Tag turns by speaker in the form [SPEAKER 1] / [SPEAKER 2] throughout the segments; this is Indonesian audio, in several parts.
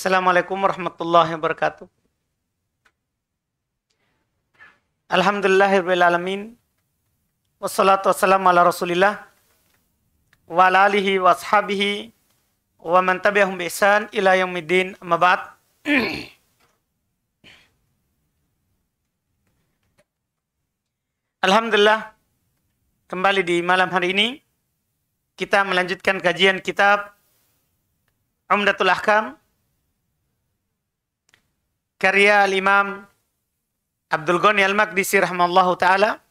[SPEAKER 1] Assalamualaikum warahmatullahi wabarakatuh. alamin. Wassalatu wassalamu ala rasulillah. Wa ala alihi washabihi wa man tabi'ahum bi ihsan ila yaumiddin amma ba'd. Alhamdulillah kembali di malam hari ini kita melanjutkan kajian kitab Umdatul Ahkam karya Imam Abdul Ghani Al-Maqdisi rahimallahu taala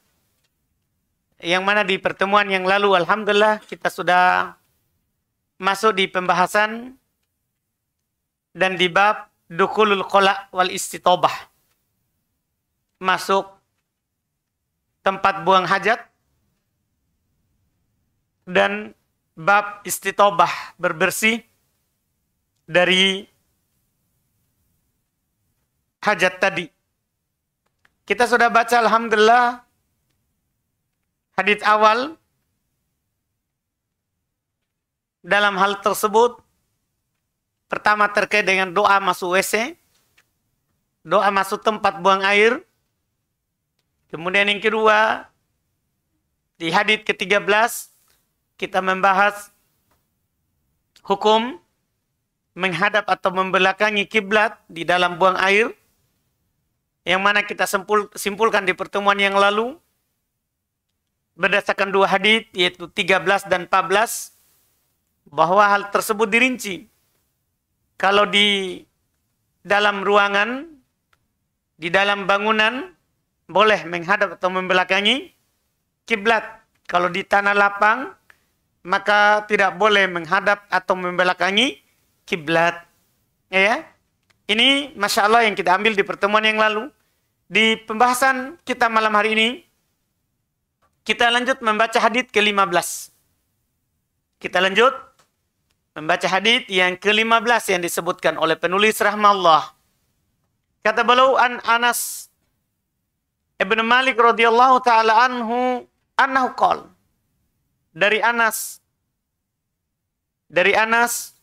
[SPEAKER 1] yang mana di pertemuan yang lalu alhamdulillah kita sudah masuk di pembahasan dan di bab dukulul qala wal istitobah. Masuk tempat buang hajat dan bab istitobah berbersih dari hajat tadi. Kita sudah baca Alhamdulillah hadits awal dalam hal tersebut pertama terkait dengan doa masuk WC, doa masuk tempat buang air. Kemudian yang kedua, di hadits ke-13 kita membahas hukum menghadap atau membelakangi kiblat di dalam buang air yang mana kita simpul, simpulkan di pertemuan yang lalu berdasarkan dua hadis yaitu 13 dan 14 bahwa hal tersebut dirinci kalau di dalam ruangan di dalam bangunan boleh menghadap atau membelakangi kiblat kalau di tanah lapang maka tidak boleh menghadap atau membelakangi kiblat ya, ya. ini masya Allah yang kita ambil di pertemuan yang lalu di pembahasan kita malam hari ini, kita lanjut membaca hadith ke-15. Kita lanjut membaca hadith yang ke-15 yang disebutkan oleh penulis rahmallah. Kata beliau an Anas Ibn Malik radhiyallahu taala anhu annahu qol dari Anas dari Anas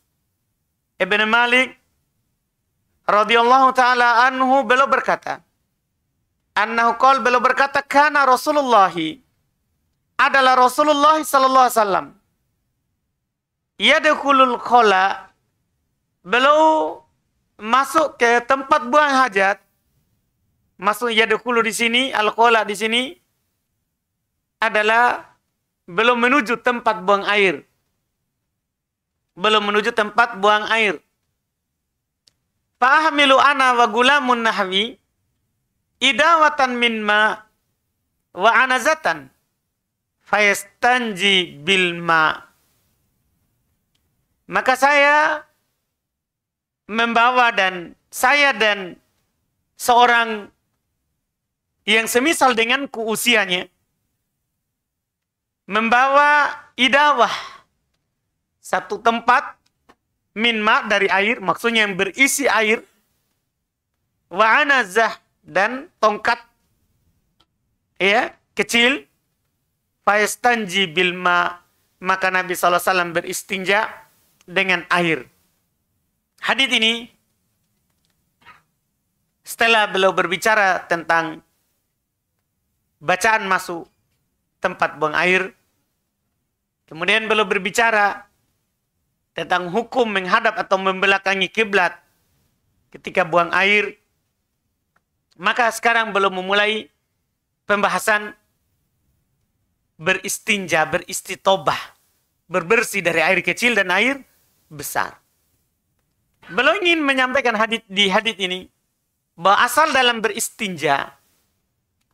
[SPEAKER 1] Ibn Malik radhiyallahu taala anhu beliau berkata Annahu qol beliau berkata karena Rasulullah adalah Rasulullah sallallahu alaihi wasallam. Yadkhulul khala beliau masuk ke tempat buang hajat. Masuk yadkhulu di sini, al khala di sini adalah belum menuju tempat buang air. Belum menuju tempat buang air. Fahamilu ana wa gulamun nahwi idawatan min ma wa anazatan fayastanji bil ma maka saya membawa dan saya dan seorang yang semisal denganku usianya membawa idawah satu tempat min dari air maksudnya yang berisi air wa anazah dan tongkat ya kecil faistanji bilma maka Nabi SAW beristinja dengan air. Hadis ini setelah beliau berbicara tentang bacaan masuk tempat buang air, kemudian beliau berbicara tentang hukum menghadap atau membelakangi kiblat ketika buang air maka sekarang belum memulai pembahasan beristinja, beristitobah, berbersih dari air kecil dan air besar. Belum ingin menyampaikan hadit di hadit ini bahwa asal dalam beristinja,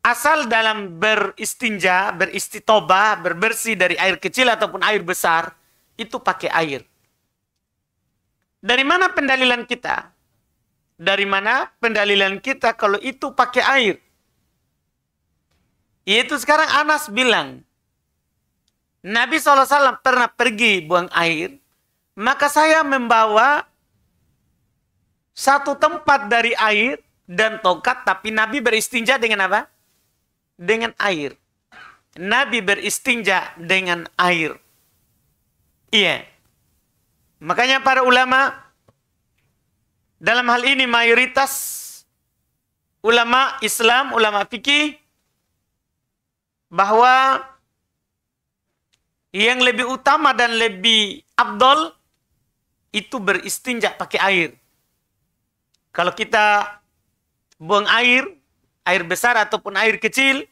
[SPEAKER 1] asal dalam beristinja, beristitobah, berbersih dari air kecil ataupun air besar itu pakai air. Dari mana pendalilan kita? Dari mana pendalilan kita kalau itu pakai air? Yaitu sekarang Anas bilang, Nabi SAW pernah pergi buang air, maka saya membawa satu tempat dari air dan tongkat, tapi Nabi beristinja dengan apa? Dengan air. Nabi beristinja dengan air. Iya. Makanya para ulama dalam hal ini mayoritas ulama Islam, ulama fikih bahwa yang lebih utama dan lebih abdol itu beristinja pakai air. Kalau kita buang air, air besar ataupun air kecil,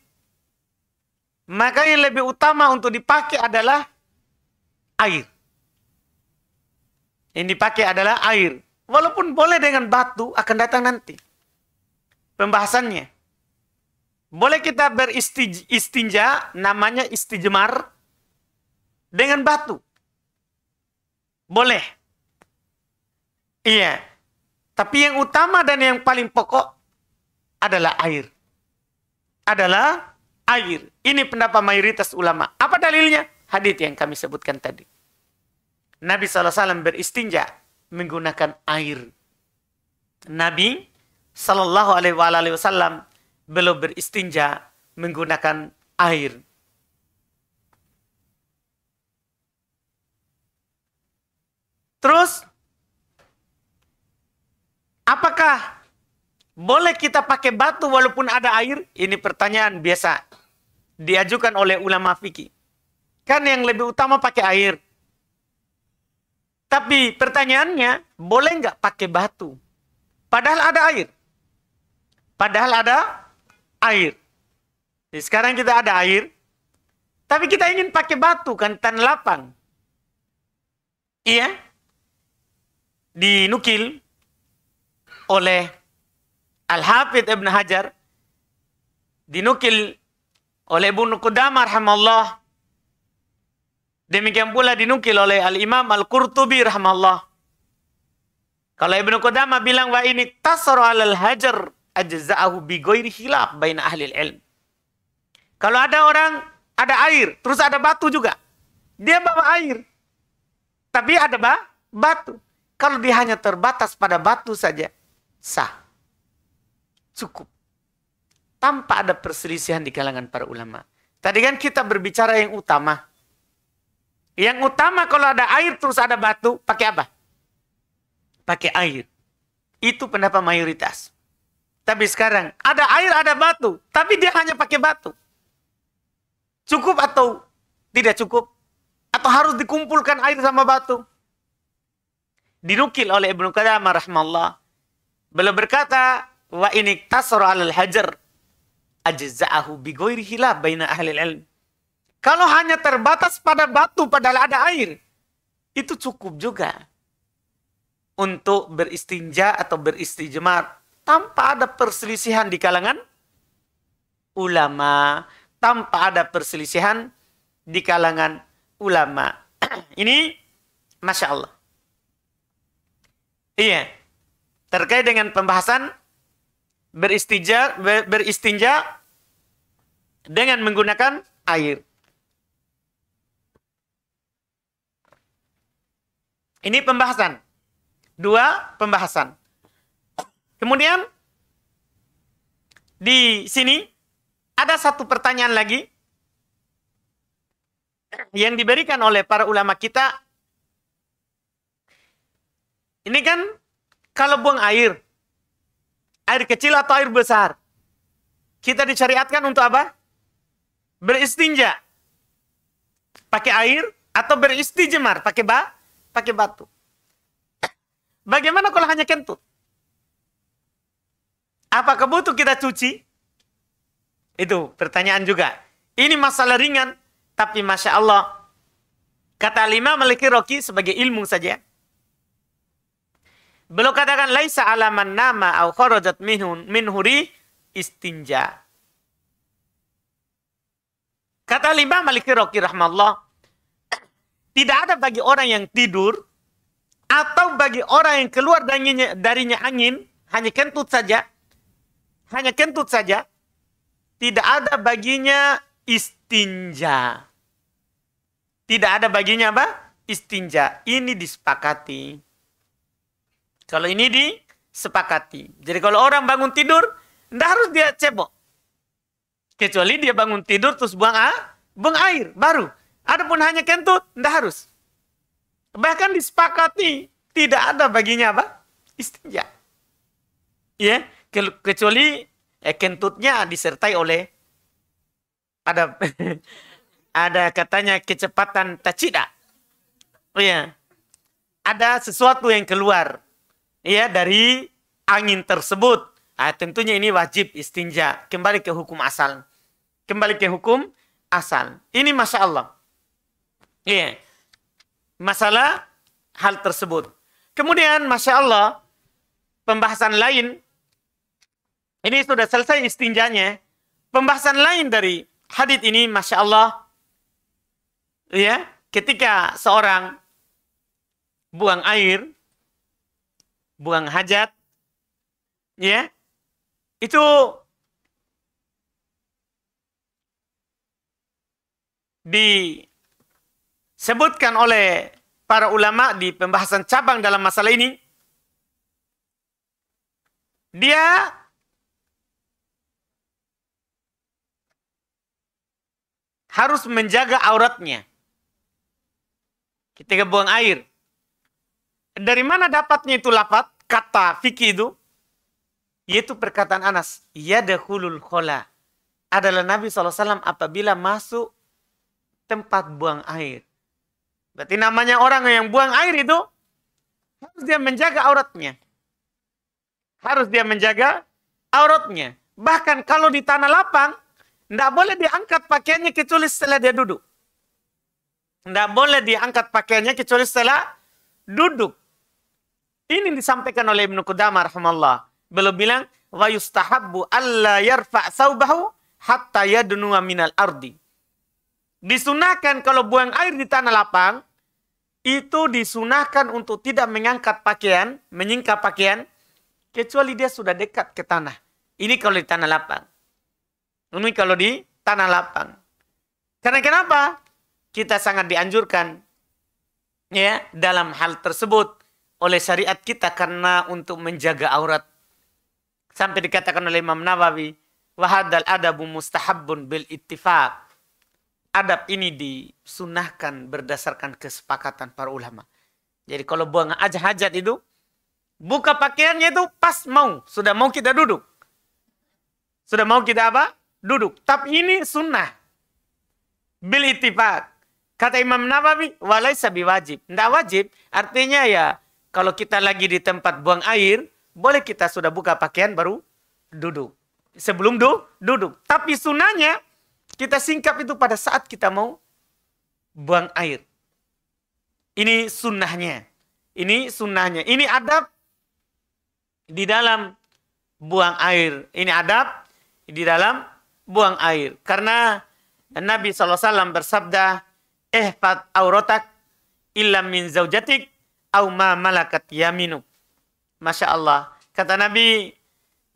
[SPEAKER 1] maka yang lebih utama untuk dipakai adalah air. Yang dipakai adalah air walaupun boleh dengan batu akan datang nanti pembahasannya boleh kita beristinja namanya istijmar dengan batu boleh iya tapi yang utama dan yang paling pokok adalah air adalah air ini pendapat mayoritas ulama apa dalilnya Hadith yang kami sebutkan tadi Nabi SAW beristinja menggunakan air. Nabi Shallallahu Alaihi Wasallam belum beristinja menggunakan air. Terus, apakah boleh kita pakai batu walaupun ada air? Ini pertanyaan biasa diajukan oleh ulama fikih. Kan yang lebih utama pakai air. Tapi pertanyaannya, boleh nggak pakai batu? Padahal ada air. Padahal ada air. Jadi sekarang kita ada air, tapi kita ingin pakai batu kan tan lapang. Iya. Dinukil oleh Al-Hafidh Ibn Hajar. Dinukil oleh Ibn Qudamah Allah. Demikian pula dinukil oleh Al-Imam Al-Qurtubi rahmallah. Kalau Ibnu Qudama bilang wah ini tasor alal hajar ajza'ahu bi ghairi khilaf baina ahli ilm. Kalau ada orang ada air, terus ada batu juga. Dia bawa air. Tapi ada ba batu. Kalau dia hanya terbatas pada batu saja, sah. Cukup. Tanpa ada perselisihan di kalangan para ulama. Tadi kan kita berbicara yang utama yang utama kalau ada air terus ada batu, pakai apa? Pakai air. Itu pendapat mayoritas. Tapi sekarang ada air, ada batu, tapi dia hanya pakai batu. Cukup atau tidak cukup? Atau harus dikumpulkan air sama batu? Dirukil oleh Ibnu Qadamah rahmallah. Beliau berkata, "Wa inik tasra al hajar ajza'ahu bi ghairi hilaf baina ahli ilm." Kalau hanya terbatas pada batu padahal ada air, itu cukup juga untuk beristinja atau beristijmar tanpa ada perselisihan di kalangan ulama, tanpa ada perselisihan di kalangan ulama. Ini masya Allah. Iya. Terkait dengan pembahasan beristinja, beristinja dengan menggunakan air. Ini pembahasan. Dua pembahasan. Kemudian di sini ada satu pertanyaan lagi yang diberikan oleh para ulama kita. Ini kan kalau buang air, air kecil atau air besar, kita dicariatkan untuk apa? Beristinja. Pakai air atau beristijmar, pakai bak? pakai batu. Bagaimana kalau hanya kentut? Apa butuh kita cuci? Itu pertanyaan juga. Ini masalah ringan, tapi masya Allah. Kata lima memiliki roki sebagai ilmu saja. Belum katakan laisa alaman nama au kharajat minhun minhuri istinja. Kata lima Maliki Roki Allah. Tidak ada bagi orang yang tidur atau bagi orang yang keluar darinya, darinya angin, hanya kentut saja, hanya kentut saja, tidak ada baginya istinja. Tidak ada baginya apa? Istinja. Ini disepakati. Kalau ini disepakati. Jadi kalau orang bangun tidur, tidak harus dia cebok. Kecuali dia bangun tidur terus buang, air, buang air, baru. Adapun hanya kentut, tidak harus. Bahkan disepakati tidak ada baginya apa? Istinja. Ya, ke kecuali eh, kentutnya disertai oleh ada ada katanya kecepatan tacida. Oh ya. Ada sesuatu yang keluar ya dari angin tersebut. Nah, tentunya ini wajib istinja. Kembali ke hukum asal. Kembali ke hukum asal. Ini Masya Allah. Iya. Masalah hal tersebut. Kemudian, Masya Allah, pembahasan lain, ini sudah selesai istinjanya. Pembahasan lain dari hadith ini, Masya Allah, ya, ketika seorang buang air, buang hajat, ya, itu di disebutkan oleh para ulama di pembahasan cabang dalam masalah ini, dia harus menjaga auratnya Kita buang air. Dari mana dapatnya itu lapat kata fikih itu? Yaitu perkataan Anas, dahulul khola. Adalah Nabi SAW apabila masuk tempat buang air. Berarti namanya orang yang buang air itu harus dia menjaga auratnya. Harus dia menjaga auratnya. Bahkan kalau di tanah lapang, tidak boleh diangkat pakaiannya kecuali setelah dia duduk. Tidak boleh diangkat pakaiannya kecuali setelah duduk. Ini disampaikan oleh Ibnu Qudamah rahimahullah. Beliau bilang, wa yustahabbu alla yarfa' saubahu hatta yadnuwa minal ardi disunahkan kalau buang air di tanah lapang itu disunahkan untuk tidak mengangkat pakaian, menyingkap pakaian kecuali dia sudah dekat ke tanah. Ini kalau di tanah lapang. Ini kalau di tanah lapang. Karena kenapa? Kita sangat dianjurkan ya dalam hal tersebut oleh syariat kita karena untuk menjaga aurat. Sampai dikatakan oleh Imam Nawawi, wahadal adabu mustahabun bil ittifaq adab ini disunahkan berdasarkan kesepakatan para ulama. Jadi kalau buang aja hajat itu, buka pakaiannya itu pas mau, sudah mau kita duduk. Sudah mau kita apa? Duduk. Tapi ini sunnah. Bil itifak. Kata Imam Nawawi, walai sabi wajib. Tidak wajib, artinya ya kalau kita lagi di tempat buang air, boleh kita sudah buka pakaian baru duduk. Sebelum du, duduk. Tapi sunahnya kita singkap itu pada saat kita mau buang air. Ini sunnahnya. Ini sunnahnya. Ini adab di dalam buang air. Ini adab di dalam buang air. Karena Nabi SAW bersabda, fat aurotak illam min zaujatik au ma malakat yaminu. Masya Allah. Kata Nabi,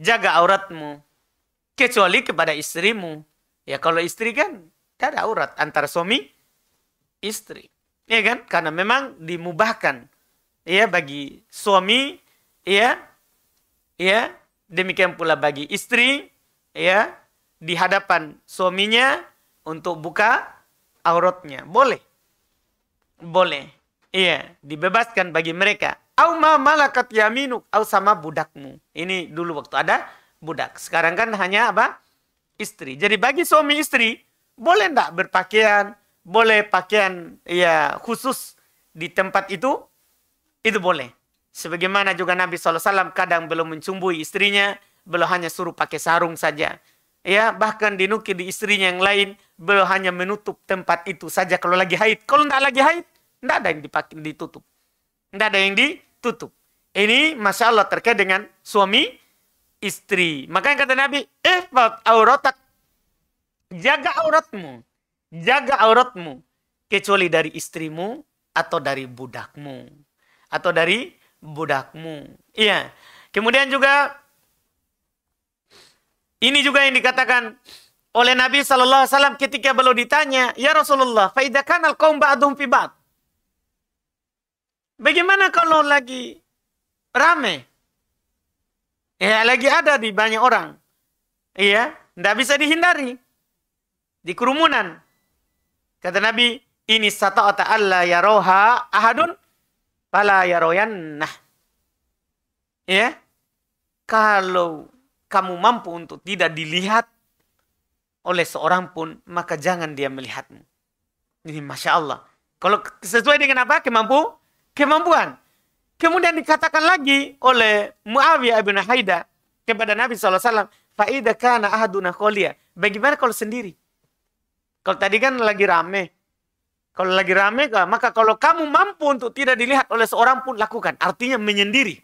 [SPEAKER 1] jaga auratmu kecuali kepada istrimu Ya kalau istri kan tidak ada aurat antara suami istri. Ya kan? Karena memang dimubahkan ya bagi suami ya ya demikian pula bagi istri ya di hadapan suaminya untuk buka auratnya. Boleh. Boleh. Iya, dibebaskan bagi mereka. Au ma malakat yaminuk au sama budakmu. Ini dulu waktu ada budak. Sekarang kan hanya apa? istri. Jadi bagi suami istri, boleh tidak berpakaian, boleh pakaian ya khusus di tempat itu, itu boleh. Sebagaimana juga Nabi SAW kadang belum mencumbui istrinya, belum hanya suruh pakai sarung saja. Ya, bahkan dinukir di istrinya yang lain, belum hanya menutup tempat itu saja kalau lagi haid. Kalau tidak lagi haid, tidak ada yang dipakai, ditutup. Tidak ada yang ditutup. Ini Masya Allah terkait dengan suami istri. maka yang kata Nabi, ifat auratak." Jaga auratmu. Jaga auratmu kecuali dari istrimu atau dari budakmu atau dari budakmu. Iya. Kemudian juga ini juga yang dikatakan oleh Nabi saw. ketika beliau ditanya, ya Rasulullah, faidakan al kaum ba'dhum fi ba'd. Bagaimana kalau lagi rame? Ya lagi ada di banyak orang. Iya, tidak bisa dihindari. Di kerumunan. Kata Nabi, ini sata ta'ala ya roha ahadun pala royan nah Ya, kalau kamu mampu untuk tidak dilihat oleh seorang pun, maka jangan dia melihatmu. Ini Masya Allah. Kalau sesuai dengan apa? Kemampu? Kemampuan. Kemudian dikatakan lagi oleh Muawiyah bin Haida kepada Nabi SAW, Fa'idha kana ahaduna kholia. Bagaimana kalau sendiri? Kalau tadi kan lagi rame. Kalau lagi rame, maka kalau kamu mampu untuk tidak dilihat oleh seorang pun, lakukan. Artinya menyendiri.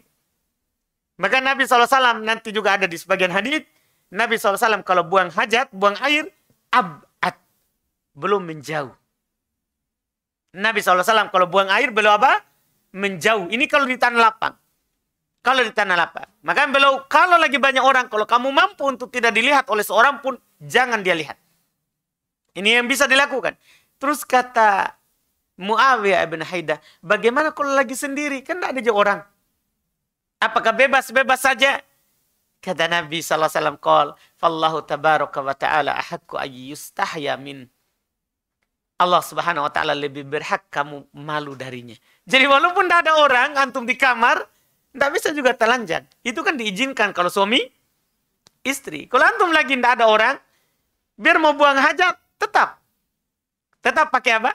[SPEAKER 1] Maka Nabi SAW nanti juga ada di sebagian hadith. Nabi SAW kalau buang hajat, buang air, abad. Belum menjauh. Nabi SAW kalau buang air, belum apa? menjauh. Ini kalau di tanah lapang. Kalau di tanah lapang. Maka beliau, kalau lagi banyak orang, kalau kamu mampu untuk tidak dilihat oleh seorang pun, jangan dia lihat. Ini yang bisa dilakukan. Terus kata Muawiyah ibn Haidah, bagaimana kalau lagi sendiri? Kan tidak ada juga orang. Apakah bebas-bebas saja? Kata Nabi SAW, Fallahu tabaraka wa ta'ala ahakku ayyustahya min Allah Subhanahu wa taala lebih berhak kamu malu darinya. Jadi walaupun tidak ada orang antum di kamar, tidak bisa juga telanjang. Itu kan diizinkan kalau suami istri. Kalau antum lagi tidak ada orang, biar mau buang hajat tetap tetap pakai apa?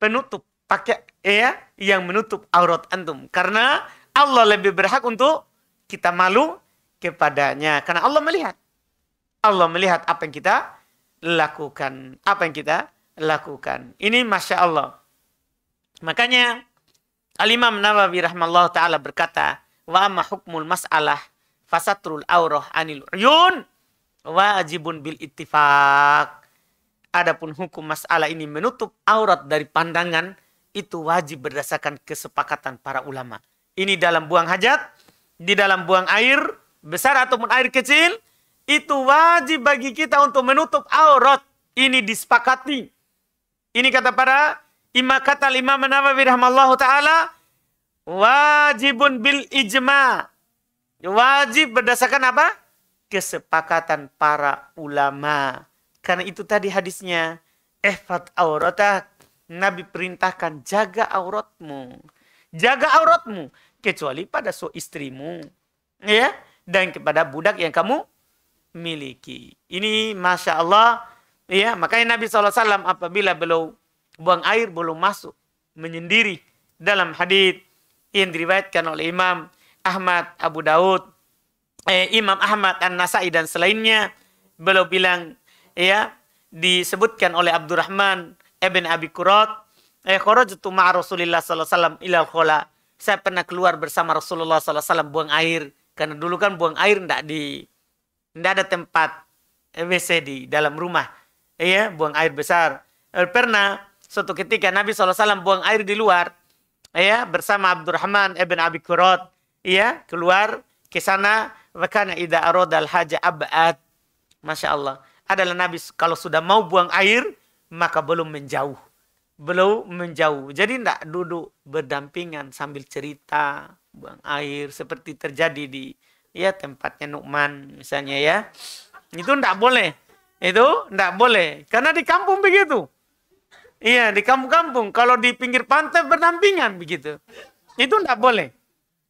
[SPEAKER 1] Penutup, pakai ya yang menutup aurat antum karena Allah lebih berhak untuk kita malu kepadanya karena Allah melihat. Allah melihat apa yang kita lakukan. Apa yang kita lakukan. Ini Masya Allah. Makanya Al-Imam Nawawi rahmallahu ta'ala berkata, Wa ma hukmul mas'alah fasatrul aurah anil uyun wajibun bil ittifaq. Adapun hukum masalah ini menutup aurat dari pandangan itu wajib berdasarkan kesepakatan para ulama. Ini dalam buang hajat, di dalam buang air besar ataupun air kecil, itu wajib bagi kita untuk menutup aurat. Ini disepakati. Ini kata para imam kata Imam Nawawi rahimallahu taala wajibun bil ijma. Wajib berdasarkan apa? Kesepakatan para ulama. Karena itu tadi hadisnya. efat aurat, Nabi perintahkan jaga auratmu. Jaga auratmu. Kecuali pada so istrimu. Ya. Dan kepada budak yang kamu miliki. Ini masya Allah, ya makanya Nabi SAW apabila belum buang air belum masuk menyendiri dalam hadis yang diriwayatkan oleh Imam Ahmad Abu Daud, eh, Imam Ahmad An Nasai dan selainnya beliau bilang ya disebutkan oleh Abdurrahman ibn Abi Kurat eh itu ma Rasulillah saw ilal khola. Saya pernah keluar bersama Rasulullah saw buang air karena dulu kan buang air tidak di tidak ada tempat WC di dalam rumah. Iya, buang air besar. Eh, pernah suatu ketika Nabi SAW buang air di luar. Iya, bersama Abdurrahman ibn Abi Kurot. Iya, keluar ke sana. Wakana ida arodal haja abad. Masya Allah. Adalah Nabi kalau sudah mau buang air, maka belum menjauh. Belum menjauh. Jadi tidak duduk berdampingan sambil cerita, buang air. Seperti terjadi di ya tempatnya Nukman misalnya ya. Itu ndak boleh. Itu ndak boleh. Karena di kampung begitu. Iya, di kampung-kampung. Kalau di pinggir pantai berdampingan begitu. Itu ndak boleh.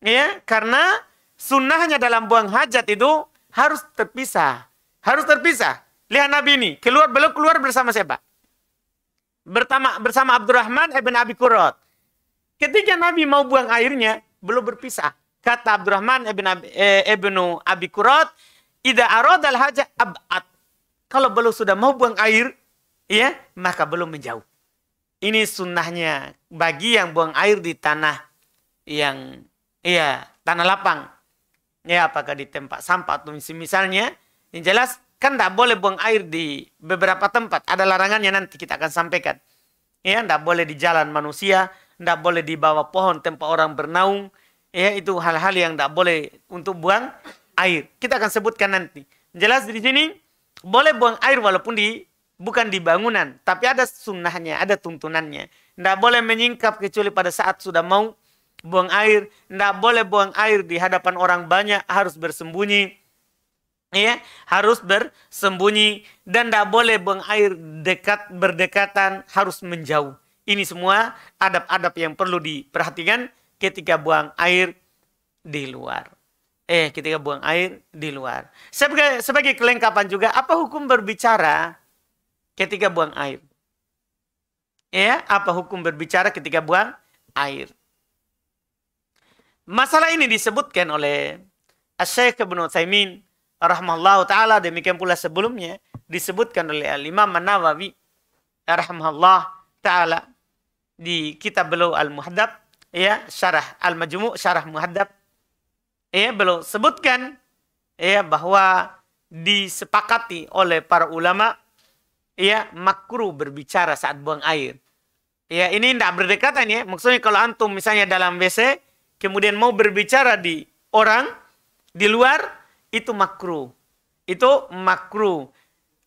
[SPEAKER 1] Ya, karena sunnahnya dalam buang hajat itu harus terpisah. Harus terpisah. Lihat Nabi ini, keluar belum keluar bersama siapa? Bertama, bersama Abdurrahman ibn Abi Kurot. Ketika Nabi mau buang airnya, belum berpisah. Kata Abdurrahman ibn, Abi, eh, ibnu Abi Kurat, Ida arad al haja ab'at. Kalau belum sudah mau buang air, ya, maka belum menjauh. Ini sunnahnya bagi yang buang air di tanah yang, iya, tanah lapang. Ya, apakah di tempat sampah atau misalnya, yang jelas kan tidak boleh buang air di beberapa tempat. Ada larangannya nanti kita akan sampaikan. Ya, tidak boleh di jalan manusia, tidak boleh di bawah pohon tempat orang bernaung, ya itu hal-hal yang tidak boleh untuk buang air. Kita akan sebutkan nanti. Jelas di sini boleh buang air walaupun di bukan di bangunan, tapi ada sunnahnya, ada tuntunannya. Tidak boleh menyingkap kecuali pada saat sudah mau buang air. Tidak boleh buang air di hadapan orang banyak, harus bersembunyi ya harus bersembunyi dan tidak boleh buang air dekat berdekatan harus menjauh ini semua adab-adab yang perlu diperhatikan ketika buang air di luar. Eh, ketika buang air di luar. Sebagai, sebagai kelengkapan juga, apa hukum berbicara ketika buang air? Ya, apa hukum berbicara ketika buang air? Masalah ini disebutkan oleh Syekh Ibn Taimin rahimahullah taala demikian pula sebelumnya disebutkan oleh Al Imam Nawawi rahimahullah taala di kitab beliau Al Muhaddab ya syarah al-majmu syarah muhaddab ya belum sebutkan ya bahwa disepakati oleh para ulama ya makruh berbicara saat buang air. Ya, ini tidak berdekatan ya. Maksudnya kalau antum misalnya dalam WC kemudian mau berbicara di orang di luar itu makruh. Itu makruh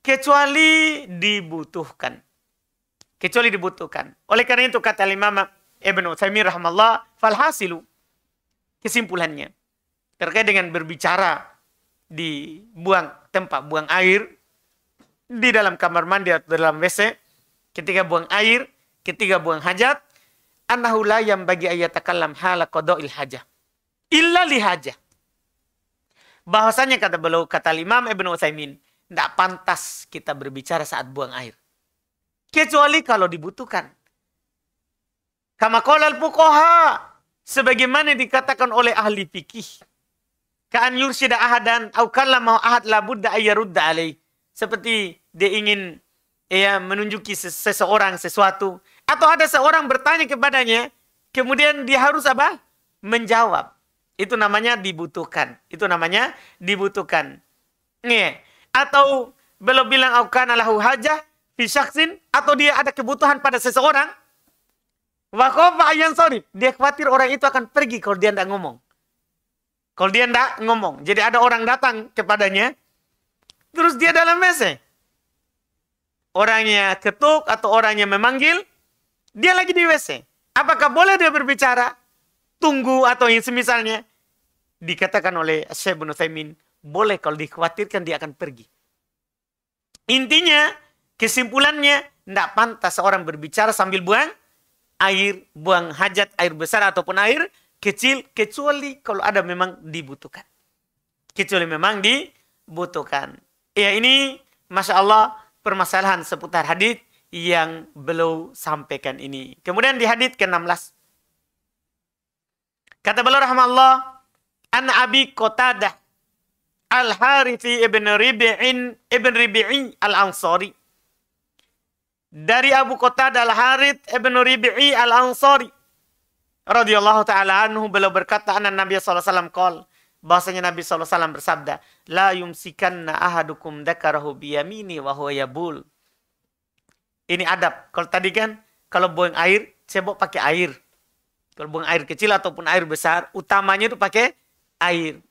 [SPEAKER 1] kecuali dibutuhkan. Kecuali dibutuhkan. Oleh karena itu kata Imam Ibnu Taimiyah rahimahullah falhasilu kesimpulannya terkait dengan berbicara di buang tempat buang air di dalam kamar mandi atau dalam WC ketika buang air ketika buang hajat annahu la yang bagi takallam hala qada'il hajah illa lihajah bahwasanya kata beliau kata Imam Ibnu Utsaimin tidak pantas kita berbicara saat buang air kecuali kalau dibutuhkan Kama kolal pukoha. sebagaimana dikatakan oleh ahli fikih. Ka'an yursida ahadan au mau ahad labudda ayyarudda alaih. Seperti dia ingin ya menunjuki seseorang sesuatu atau ada seorang bertanya kepadanya kemudian dia harus apa? menjawab. Itu namanya dibutuhkan. Itu namanya dibutuhkan. Nih, atau belum bilang aukan alahu hajah Fisaksin. atau dia ada kebutuhan pada seseorang Wakofa ayan sorry. Dia khawatir orang itu akan pergi kalau dia tidak ngomong. Kalau dia tidak ngomong. Jadi ada orang datang kepadanya. Terus dia dalam mese. Orangnya ketuk atau orangnya memanggil. Dia lagi di WC. Apakah boleh dia berbicara? Tunggu atau yang semisalnya. Dikatakan oleh Syekh Bunuh Femin. Boleh kalau dikhawatirkan dia akan pergi. Intinya, kesimpulannya, tidak pantas seorang berbicara sambil buang air buang hajat, air besar ataupun air kecil kecuali kalau ada memang dibutuhkan. Kecuali memang dibutuhkan. Ya ini Masya Allah permasalahan seputar hadith yang beliau sampaikan ini. Kemudian di hadith ke-16. Kata beliau rahmatullah, An Abi Qatadah Al-Harithi ibn Ribi'in ibn Ribi'i Al-Ansari dari Abu Qatadah Al-Harith Ibn Ribi'i Al-Ansari radhiyallahu taala anhu beliau berkata anak Nabi sallallahu alaihi wasallam bahasanya Nabi sallallahu alaihi wasallam bersabda la yumsikanna ahadukum dakarahu biyamini wa huwa yabul ini adab kalau tadi kan kalau buang air cebok pakai air kalau buang air kecil ataupun air besar utamanya itu pakai air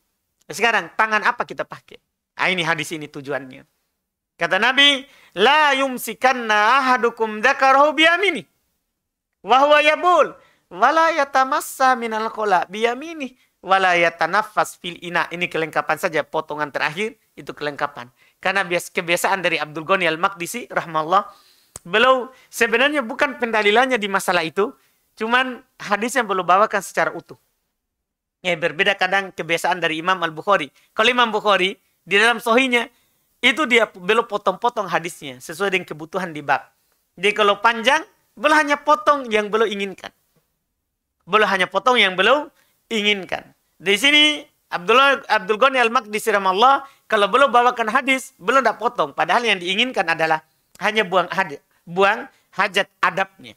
[SPEAKER 1] sekarang tangan apa kita pakai Ah ini hadis ini tujuannya Kata Nabi, la yumsikanna ahadukum dzakarahu biyamini wa huwa yabul wala yatamassa minal qala biyamini wala yatanaffas fil ina. Ini kelengkapan saja potongan terakhir itu kelengkapan. Karena bias kebiasaan dari Abdul Ghani Al-Maqdisi rahmallah beliau sebenarnya bukan pendalilannya di masalah itu, cuman hadis yang beliau bawakan secara utuh. Ya berbeda kadang kebiasaan dari Imam Al-Bukhari. Kalau Imam Bukhari di dalam sohinya itu dia belum potong-potong hadisnya sesuai dengan kebutuhan di bab. Jadi kalau panjang, belum hanya potong yang belum inginkan. Belum hanya potong yang belum inginkan. Di sini Abdullah Abdul Ghani Al Maqdisi Allah kalau belum bawakan hadis, belum tidak potong. Padahal yang diinginkan adalah hanya buang hajat, buang hajat adabnya.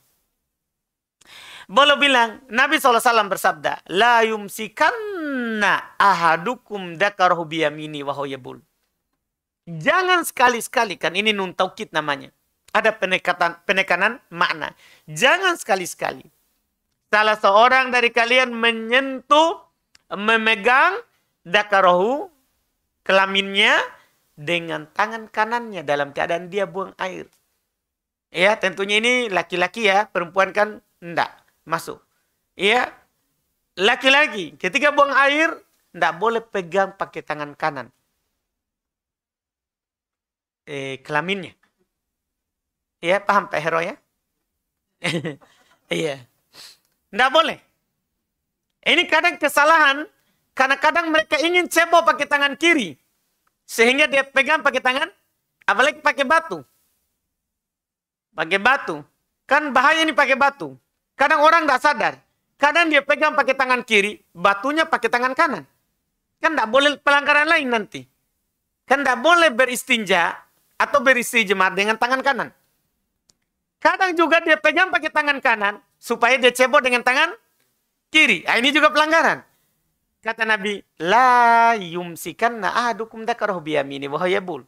[SPEAKER 1] Bolo bilang, Nabi SAW bersabda, La yumsikanna ahadukum dakarahu biyamini wahoyabul. Jangan sekali-sekali, kan ini nun taukid namanya. Ada penekatan, penekanan makna. Jangan sekali-sekali. Salah seorang dari kalian menyentuh, memegang dakarohu, kelaminnya, dengan tangan kanannya dalam keadaan dia buang air. Ya, tentunya ini laki-laki ya, perempuan kan enggak masuk. Ya, laki-laki ketika buang air enggak boleh pegang pakai tangan kanan eh, kelaminnya. Ya, paham Pak Hero ya? iya. Tidak boleh. Ini kadang kesalahan karena kadang mereka ingin cebok pakai tangan kiri. Sehingga dia pegang pakai tangan, apalagi pakai batu. Pakai batu. Kan bahaya ini pakai batu. Kadang orang tidak sadar. Kadang dia pegang pakai tangan kiri, batunya pakai tangan kanan. Kan tidak boleh pelanggaran lain nanti. Kan tidak boleh beristinja atau berisi jemaat dengan tangan kanan. Kadang juga dia pegang pakai tangan kanan supaya dia cebok dengan tangan kiri. Nah, ini juga pelanggaran. Kata Nabi, la yumsikanna ahadukum dakaroh biyamini wahayabul.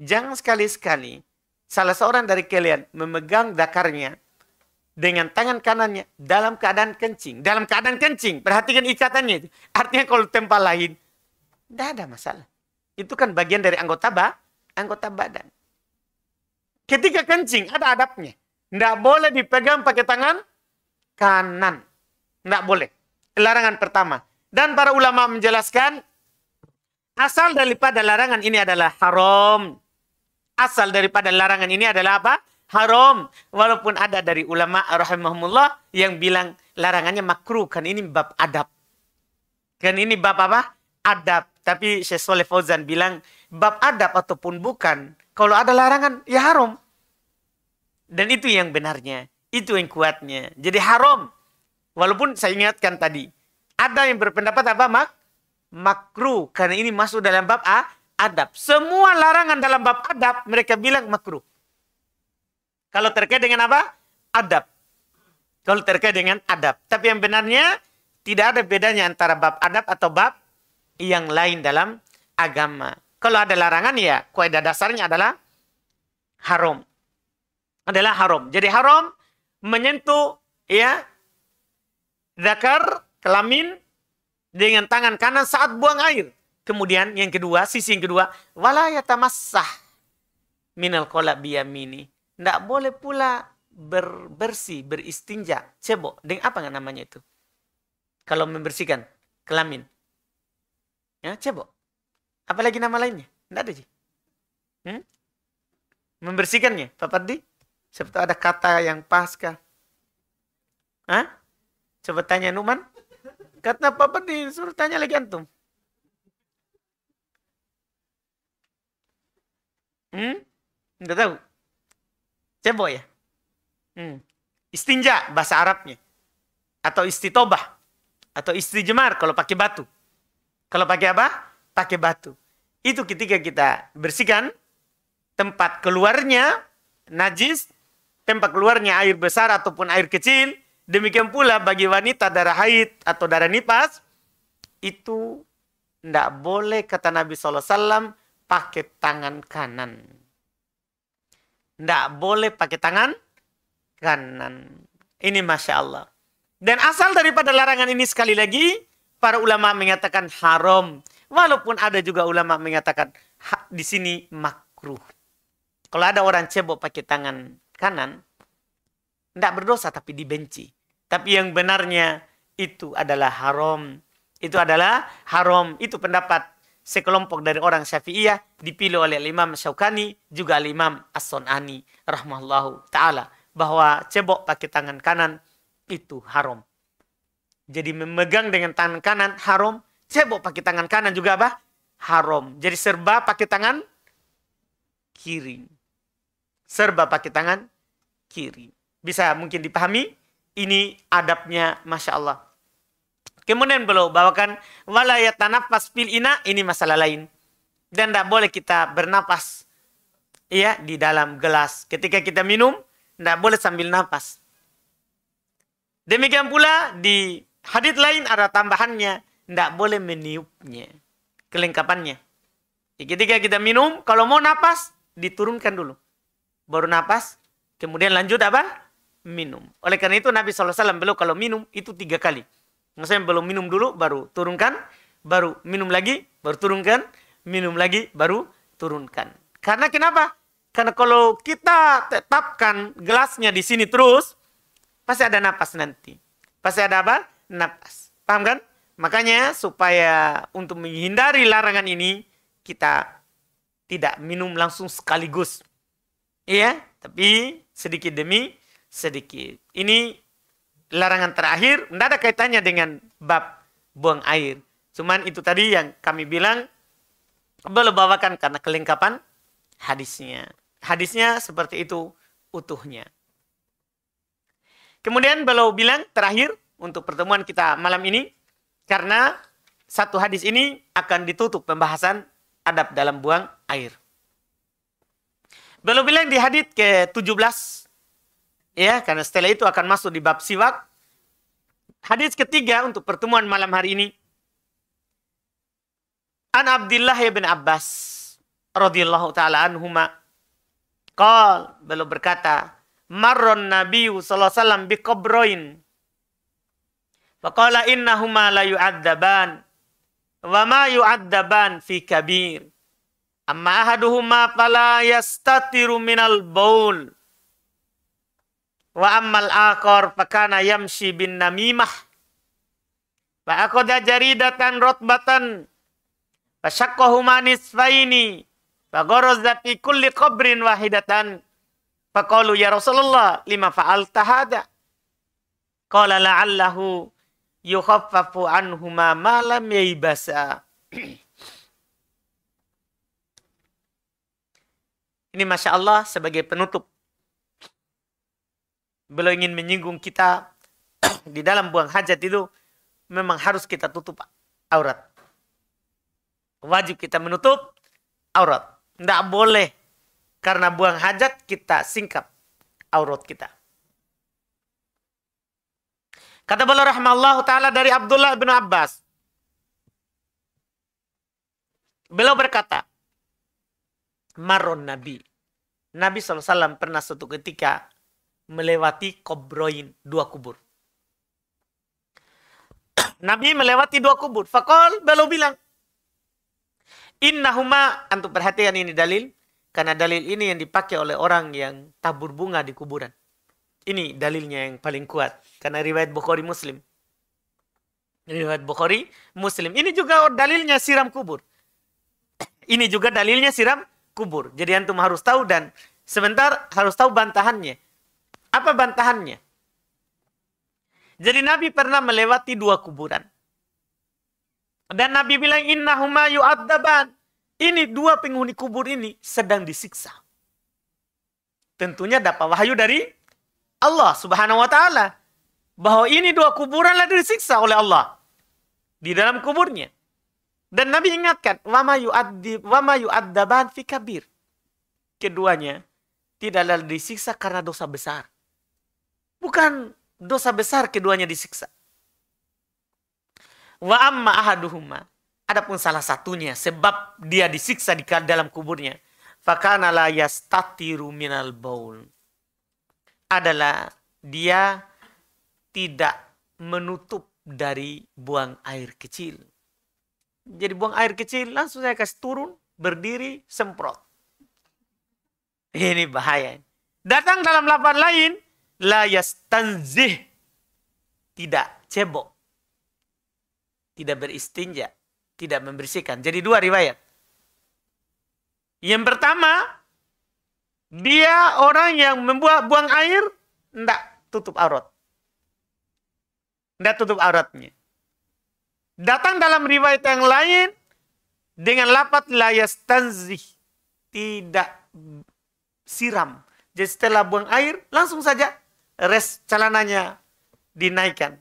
[SPEAKER 1] Jangan sekali-sekali salah seorang dari kalian memegang dakarnya dengan tangan kanannya dalam keadaan kencing. Dalam keadaan kencing, perhatikan ikatannya itu. Artinya kalau tempat lain, tidak ada masalah. Itu kan bagian dari anggota bah, anggota badan. Ketika kencing, ada adabnya. Tidak boleh dipegang pakai tangan kanan. Tidak boleh. Larangan pertama. Dan para ulama menjelaskan, asal daripada larangan ini adalah haram. Asal daripada larangan ini adalah apa? Haram. Walaupun ada dari ulama rahimahumullah yang bilang larangannya makruh. Kan ini bab adab. Kan ini bab apa? Adab. Tapi Syekh Soleh Fauzan bilang bab adab ataupun bukan, kalau ada larangan ya haram. Dan itu yang benarnya, itu yang kuatnya. Jadi haram. Walaupun saya ingatkan tadi, ada yang berpendapat apa mak? Makruh karena ini masuk dalam bab A, adab. Semua larangan dalam bab adab mereka bilang makruh. Kalau terkait dengan apa? Adab. Kalau terkait dengan adab. Tapi yang benarnya tidak ada bedanya antara bab adab atau bab yang lain dalam agama. Kalau ada larangan ya kaidah dasarnya adalah haram. Adalah haram. Jadi haram menyentuh ya zakar kelamin dengan tangan kanan saat buang air. Kemudian yang kedua, sisi yang kedua, wala yatamassah minal qalab yamini. Enggak boleh pula berbersih, beristinja, cebok. Dengan apa namanya itu? Kalau membersihkan kelamin. Ya, cebok. Apalagi nama lainnya? Tidak ada, sih. Hmm? Membersihkannya, Pak Pardi? Seperti ada kata yang pas pasca? Hah? Coba tanya Numan. Kata Pak Pardi, suruh tanya lagi antum. Hmm? Tidak tahu. Cebo ya? Hmm. Istinja, bahasa Arabnya. Atau istitobah. Atau istijemar kalau pakai batu. Kalau pakai apa? pakai batu. Itu ketika kita bersihkan tempat keluarnya najis, tempat keluarnya air besar ataupun air kecil. Demikian pula bagi wanita darah haid atau darah nipas, itu tidak boleh kata Nabi SAW pakai tangan kanan. Tidak boleh pakai tangan kanan. Ini Masya Allah. Dan asal daripada larangan ini sekali lagi, para ulama mengatakan haram. Walaupun ada juga ulama mengatakan hak di sini makruh. Kalau ada orang cebok pakai tangan kanan, tidak berdosa tapi dibenci. Tapi yang benarnya itu adalah haram. Itu adalah haram. Itu pendapat sekelompok dari orang Syafi'iyah dipilih oleh Imam Syaukani juga Imam As-Sunani rahmahullahu taala bahwa cebok pakai tangan kanan itu haram. Jadi memegang dengan tangan kanan haram, Cebok pakai tangan kanan juga apa? Haram. Jadi serba pakai tangan kiri. Serba pakai tangan kiri. Bisa mungkin dipahami? Ini adabnya Masya Allah. Kemudian beliau bawakan walayat tanapas fil ina ini masalah lain. Dan tidak boleh kita bernapas ya di dalam gelas. Ketika kita minum tidak boleh sambil napas. Demikian pula di hadit lain ada tambahannya tidak boleh meniupnya, kelengkapannya. Ya, ketika kita minum, kalau mau napas, diturunkan dulu. Baru napas, kemudian lanjut apa? Minum. Oleh karena itu Nabi SAW beliau kalau minum itu tiga kali. Maksudnya belum minum dulu, baru turunkan, baru minum lagi, baru turunkan, minum lagi, baru turunkan. Karena kenapa? Karena kalau kita tetapkan gelasnya di sini terus, pasti ada napas nanti. Pasti ada apa? Napas. Paham kan? Makanya supaya untuk menghindari larangan ini kita tidak minum langsung sekaligus. Iya, tapi sedikit demi sedikit. Ini larangan terakhir tidak ada kaitannya dengan bab buang air. Cuman itu tadi yang kami bilang boleh bawakan karena kelengkapan hadisnya. Hadisnya seperti itu utuhnya. Kemudian beliau bilang terakhir untuk pertemuan kita malam ini karena satu hadis ini akan ditutup pembahasan adab dalam buang air. Belum bilang di hadis ke-17 ya karena setelah itu akan masuk di bab siwak. Hadis ketiga untuk pertemuan malam hari ini. An Abdullah bin Abbas radhiyallahu taala anhuma qal beliau berkata, "Marron nabiyyu sallallahu alaihi wasallam biqabrain Faqala innahuma la yu'adzaban wa ma yu'adzaban fi kabir. Amma ahaduhuma fala yastatiru minal baul. Wa ammal akhar fakana yamshi bin namimah. Fa akhadha jaridatan rotbatan fa shaqqahuma nisfaini fa gharaza fi kulli qabrin wahidatan. Faqalu ya Rasulullah lima fa'alta hada? Qala la'allahu yukhaffafu anhuma ma lam yaibasa. Ini Masya Allah sebagai penutup. Beliau ingin menyinggung kita di dalam buang hajat itu memang harus kita tutup aurat. Wajib kita menutup aurat. Tidak boleh karena buang hajat kita singkap aurat kita. Kata beliau rahmatullah taala dari Abdullah bin Abbas. Beliau berkata, Maron Nabi. Nabi SAW pernah suatu ketika melewati kobroin, dua kubur. Nabi melewati dua kubur. Fakol beliau bilang, Innahuma, antum perhatikan ini dalil. Karena dalil ini yang dipakai oleh orang yang tabur bunga di kuburan ini dalilnya yang paling kuat karena riwayat Bukhari Muslim. Riwayat Bukhari Muslim. Ini juga dalilnya siram kubur. Ini juga dalilnya siram kubur. Jadi antum harus tahu dan sebentar harus tahu bantahannya. Apa bantahannya? Jadi Nabi pernah melewati dua kuburan. Dan Nabi bilang innahuma yu'adzaban. Ini dua penghuni kubur ini sedang disiksa. Tentunya dapat wahyu dari Allah Subhanahu wa taala bahwa ini dua kuburanlah disiksa oleh Allah di dalam kuburnya. Dan Nabi ingatkan, "Wama yu'adzib wama yu'adzaban fi kabir." Keduanya tidaklah disiksa karena dosa besar. Bukan dosa besar keduanya disiksa. Wa amma ahaduhuma. Adapun salah satunya sebab dia disiksa di dalam kuburnya. Fakana la yastatiru minal baul adalah dia tidak menutup dari buang air kecil. Jadi buang air kecil langsung saya kasih turun, berdiri, semprot. Ini bahaya. Datang dalam lapan lain, la yastanzih. Tidak cebok. Tidak beristinja. Tidak membersihkan. Jadi dua riwayat. Yang pertama, dia orang yang membuat buang air, tidak tutup aurat. Tidak tutup auratnya. Datang dalam riwayat yang lain dengan lapat layas tanzih. Tidak siram. Jadi setelah buang air, langsung saja res calananya dinaikkan.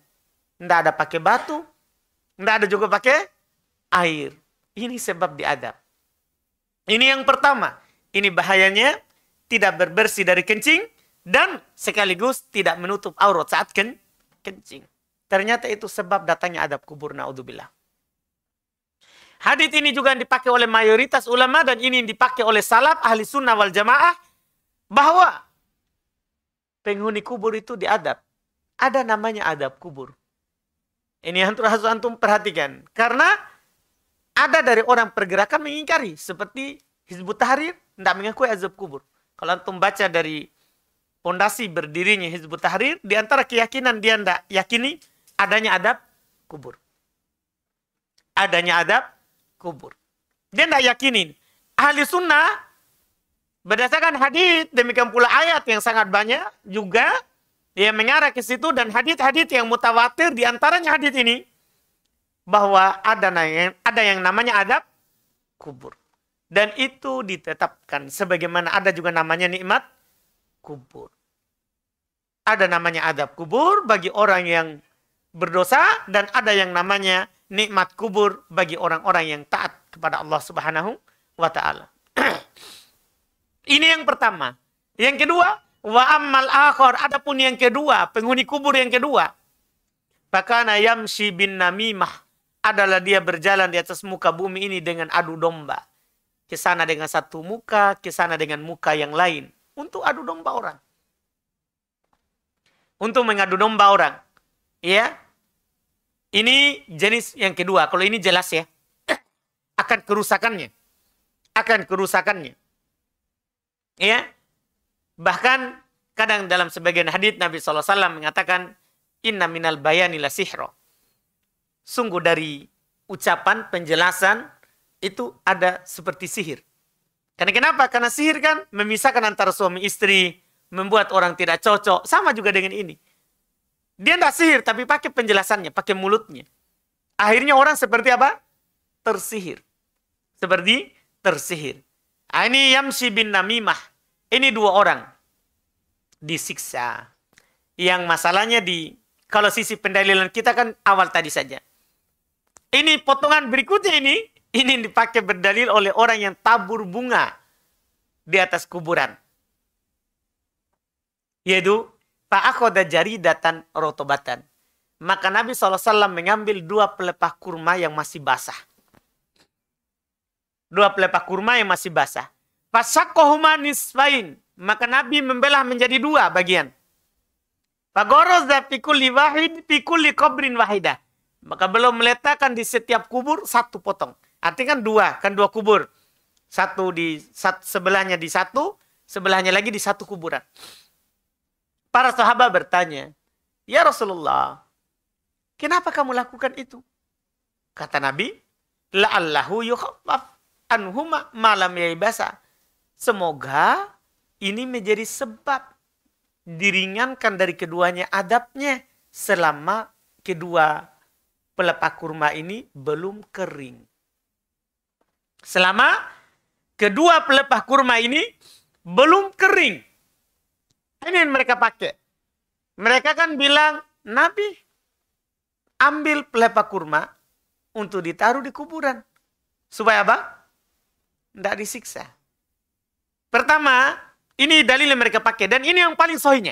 [SPEAKER 1] Tidak ada pakai batu, tidak ada juga pakai air. Ini sebab diadab. Ini yang pertama. Ini bahayanya tidak berbersih dari kencing dan sekaligus tidak menutup aurat saat ken kencing. Ternyata itu sebab datangnya adab kubur naudzubillah. Hadit ini juga yang dipakai oleh mayoritas ulama dan ini yang dipakai oleh salaf ahli sunnah wal jamaah bahwa penghuni kubur itu diadab. Ada namanya adab kubur. Ini yang harus antum perhatikan. Karena ada dari orang pergerakan mengingkari seperti Hizbut Tahrir tidak mengakui azab kubur. Kalau antum baca dari pondasi berdirinya Hizbut Tahrir, di antara keyakinan dia tidak yakini adanya adab kubur. Adanya adab kubur. Dia tidak yakinin. Ahli sunnah berdasarkan hadis demikian pula ayat yang sangat banyak juga yang mengarah ke situ dan hadith-hadith yang mutawatir di antaranya hadith ini bahwa ada yang ada yang namanya adab kubur dan itu ditetapkan sebagaimana ada juga namanya nikmat kubur. Ada namanya adab kubur bagi orang yang berdosa dan ada yang namanya nikmat kubur bagi orang-orang yang taat kepada Allah Subhanahu wa taala. Ini yang pertama. Yang kedua, wa ammal akhir, adapun yang kedua, penghuni kubur yang kedua. Bakana yamshi bin namimah adalah dia berjalan di atas muka bumi ini dengan adu domba ke sana dengan satu muka, ke sana dengan muka yang lain. Untuk adu domba orang. Untuk mengadu domba orang. Ya. Ini jenis yang kedua. Kalau ini jelas ya. Akan kerusakannya. Akan kerusakannya. Ya. Bahkan kadang dalam sebagian hadis Nabi SAW mengatakan inna minal bayani la sihro. Sungguh dari ucapan penjelasan itu ada seperti sihir. Karena kenapa? Karena sihir kan memisahkan antara suami istri, membuat orang tidak cocok. Sama juga dengan ini. Dia tidak sihir, tapi pakai penjelasannya, pakai mulutnya. Akhirnya orang seperti apa? Tersihir. Seperti tersihir. Ah, ini Yamsi bin Namimah. Ini dua orang disiksa. Yang masalahnya di kalau sisi pendalilan kita kan awal tadi saja. Ini potongan berikutnya ini ini dipakai berdalil oleh orang yang tabur bunga di atas kuburan. Yaitu jari datan rotobatan. Maka Nabi SAW mengambil dua pelepah kurma yang masih basah. Dua pelepah kurma yang masih basah. Pasakohuma nisfain. Maka Nabi membelah menjadi dua bagian. Pagoroza pikuli wahid pikuli kobrin wahidah. Maka belum meletakkan di setiap kubur satu potong. Artinya kan dua, kan dua kubur. Satu di sat, sebelahnya di satu, sebelahnya lagi di satu kuburan. Para sahabat bertanya, "Ya Rasulullah, kenapa kamu lakukan itu?" Kata Nabi, "La'allahu yukhaffaf anhuma malam yaibasa." Semoga ini menjadi sebab diringankan dari keduanya adabnya selama kedua pelepah kurma ini belum kering. Selama kedua pelepah kurma ini belum kering. Ini yang mereka pakai. Mereka kan bilang, Nabi ambil pelepah kurma untuk ditaruh di kuburan. Supaya apa? Tidak disiksa. Pertama, ini dalil yang mereka pakai. Dan ini yang paling sohinya.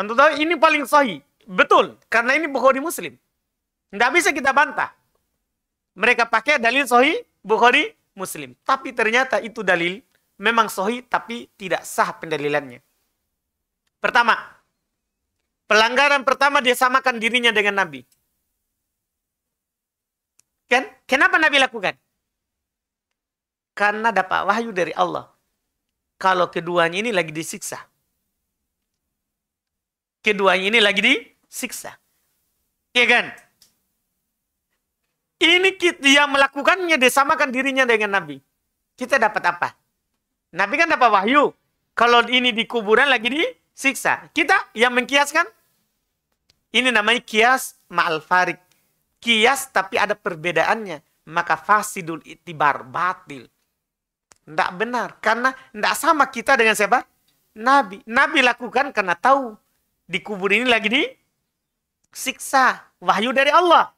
[SPEAKER 1] Untuk tahu ini paling sohi. Betul. Karena ini Bukhari Muslim. Tidak bisa kita bantah. Mereka pakai dalil sohi Bukhari Muslim. Tapi ternyata itu dalil memang sohi tapi tidak sah pendalilannya. Pertama, pelanggaran pertama dia samakan dirinya dengan Nabi. Kan? Kenapa Nabi lakukan? Karena dapat wahyu dari Allah. Kalau keduanya ini lagi disiksa. Keduanya ini lagi disiksa. Iya kan? Ini dia melakukannya, dia samakan dirinya dengan Nabi. Kita dapat apa? Nabi kan dapat wahyu. Kalau ini di kuburan lagi disiksa. Kita yang mengkiaskan. Ini namanya kias ma'al farik. Kias tapi ada perbedaannya. Maka fasidul itibar batil. Tidak benar. Karena tidak sama kita dengan siapa? Nabi. Nabi lakukan karena tahu di kubur ini lagi disiksa. Wahyu dari Allah.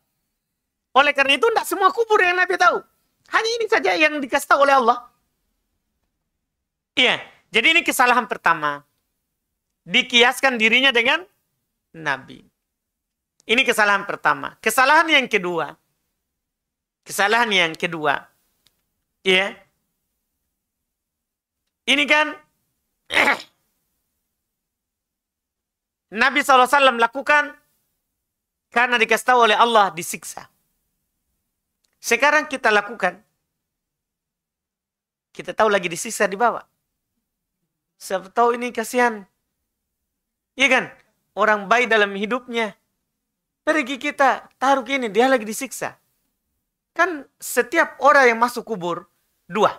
[SPEAKER 1] Oleh karena itu, tidak semua kubur yang Nabi tahu. Hanya ini saja yang dikasih tahu oleh Allah. Iya, jadi ini kesalahan pertama. Dikiaskan dirinya dengan Nabi. Ini kesalahan pertama. Kesalahan yang kedua. Kesalahan yang kedua. Iya. Ini kan Nabi SAW lakukan karena dikasih tahu oleh Allah disiksa. Sekarang kita lakukan. Kita tahu lagi disiksa di bawah. Siapa tahu ini kasihan. Iya kan? Orang baik dalam hidupnya. Pergi kita, taruh ini, dia lagi disiksa. Kan setiap orang yang masuk kubur, dua.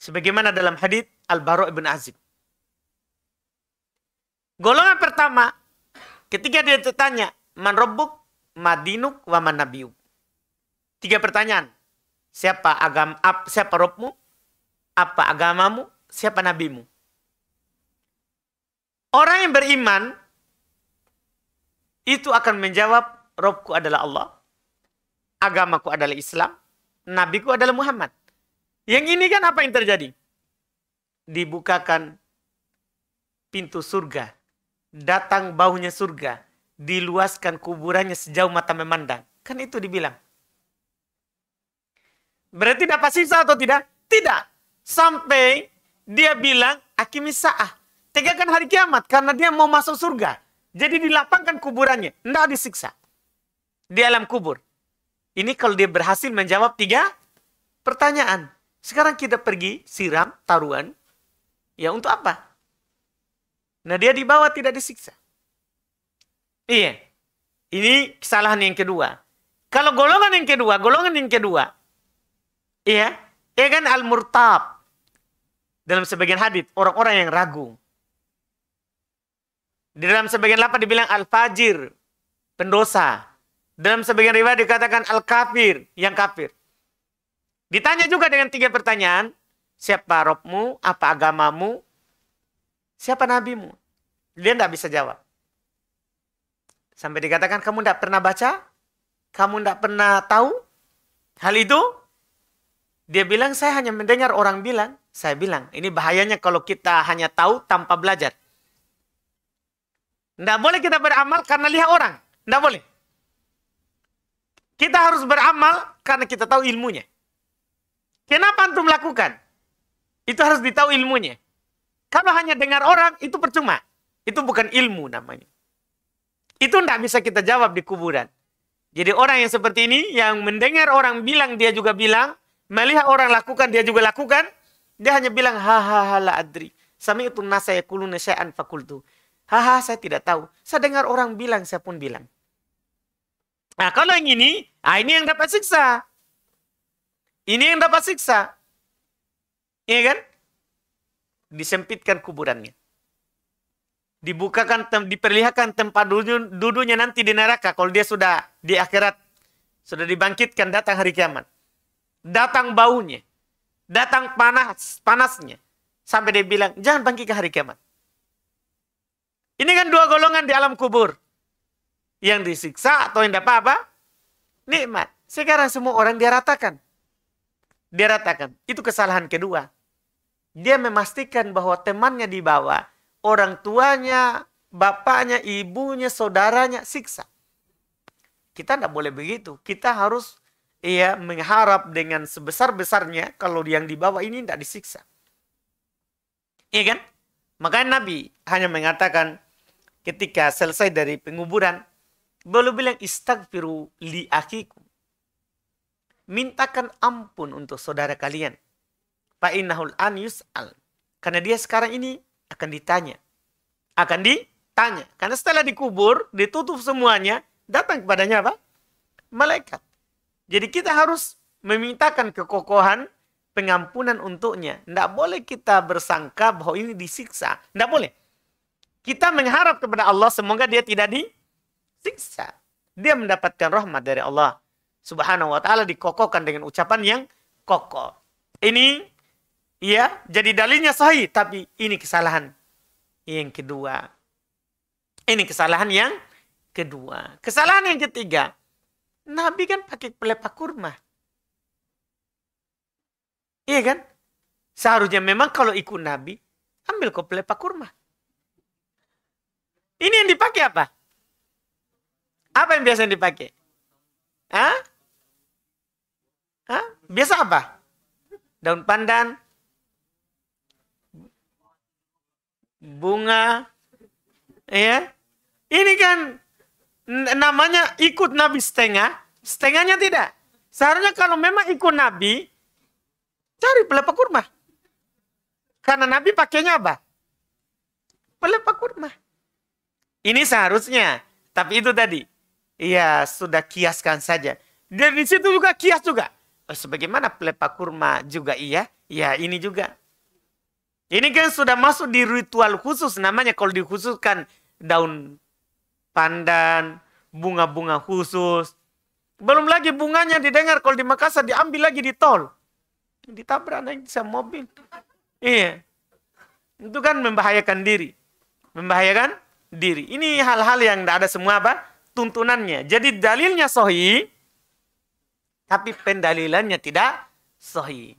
[SPEAKER 1] Sebagaimana dalam hadith al baro ibn Azib. Golongan pertama, ketika dia ditanya, Man robbuk, madinuk, wa man nabiyuk. Tiga pertanyaan. Siapa agam ap, siapa robmu? Apa agamamu? Siapa nabimu? Orang yang beriman itu akan menjawab rohku adalah Allah, agamaku adalah Islam, nabiku adalah Muhammad. Yang ini kan apa yang terjadi? Dibukakan pintu surga, datang baunya surga, diluaskan kuburannya sejauh mata memandang. Kan itu dibilang. Berarti dapat sisa atau tidak? Tidak. Sampai dia bilang akimis sa'ah. Tegakkan hari kiamat karena dia mau masuk surga. Jadi dilapangkan kuburannya. Tidak disiksa. Di alam kubur. Ini kalau dia berhasil menjawab tiga pertanyaan. Sekarang kita pergi siram taruhan. Ya untuk apa? Nah dia dibawa tidak disiksa. Iya. Ini kesalahan yang kedua. Kalau golongan yang kedua, golongan yang kedua, Iya, ya kan al-murtab. Dalam sebagian hadis orang-orang yang ragu. Di dalam sebagian lapan dibilang al-fajir, pendosa. Dalam sebagian riwayat dikatakan al-kafir, yang kafir. Ditanya juga dengan tiga pertanyaan, siapa robmu, apa agamamu, siapa nabimu. Dia tidak bisa jawab. Sampai dikatakan kamu tidak pernah baca, kamu tidak pernah tahu hal itu, dia bilang, saya hanya mendengar orang bilang. Saya bilang, ini bahayanya kalau kita hanya tahu tanpa belajar. Tidak boleh kita beramal karena lihat orang. Tidak boleh. Kita harus beramal karena kita tahu ilmunya. Kenapa antum lakukan? Itu harus ditahu ilmunya. Kalau hanya dengar orang, itu percuma. Itu bukan ilmu namanya. Itu tidak bisa kita jawab di kuburan. Jadi orang yang seperti ini, yang mendengar orang bilang, dia juga bilang, Melihat orang lakukan, dia juga lakukan. Dia hanya bilang, hahaha la adri. Sami itu nasaya kuluna sya'an fakultu. Haha, saya tidak tahu. Saya dengar orang bilang, saya pun bilang. Nah, kalau yang ini, ah ini yang dapat siksa. Ini yang dapat siksa. Iya kan? Disempitkan kuburannya. Dibukakan, tem diperlihatkan tempat dudunya nanti di neraka. Kalau dia sudah di akhirat, sudah dibangkitkan datang hari kiamat datang baunya, datang panas panasnya. Sampai dia bilang, jangan bangkit ke hari kiamat. Ini kan dua golongan di alam kubur. Yang disiksa atau yang dapat apa? Nikmat. Sekarang semua orang dia ratakan. Dia ratakan. Itu kesalahan kedua. Dia memastikan bahwa temannya di bawah, orang tuanya, bapaknya, ibunya, saudaranya siksa. Kita tidak boleh begitu. Kita harus ia mengharap dengan sebesar-besarnya kalau yang dibawa ini tidak disiksa. Iya kan? Makanya Nabi hanya mengatakan ketika selesai dari penguburan, beliau bilang istagfiru li akikum. Mintakan ampun untuk saudara kalian. Fa innahul an yus'al. Karena dia sekarang ini akan ditanya. Akan ditanya. Karena setelah dikubur, ditutup semuanya, datang kepadanya apa? Malaikat. Jadi kita harus memintakan kekokohan pengampunan untuknya. Tidak boleh kita bersangka bahwa ini disiksa. Tidak boleh. Kita mengharap kepada Allah semoga dia tidak disiksa. Dia mendapatkan rahmat dari Allah subhanahu wa ta'ala dikokokkan dengan ucapan yang kokoh. Ini ya jadi dalilnya sahih tapi ini kesalahan yang kedua. Ini kesalahan yang kedua. Kesalahan yang ketiga. Nabi kan pakai pelepah kurma. Iya kan? Seharusnya memang kalau ikut Nabi, ambil kok pelepah kurma. Ini yang dipakai apa? Apa yang biasa yang dipakai? Hah? Hah? Biasa apa? Daun pandan, bunga, ya? Ini kan namanya ikut Nabi setengah, setengahnya tidak. Seharusnya kalau memang ikut Nabi, cari pelepah kurma. Karena Nabi pakainya apa? Pelepah kurma. Ini seharusnya. Tapi itu tadi. Iya, sudah kiaskan saja. Dan di situ juga kias juga. Oh, sebagaimana pelepah kurma juga iya. Ya ini juga. Ini kan sudah masuk di ritual khusus namanya kalau dikhususkan daun pandan, bunga-bunga khusus. Belum lagi bunganya didengar kalau di Makassar diambil lagi di tol. Ditabrak naik sama mobil. Iya. Itu kan membahayakan diri. Membahayakan diri. Ini hal-hal yang tidak ada semua apa? Tuntunannya. Jadi dalilnya sohi, tapi pendalilannya tidak sohi.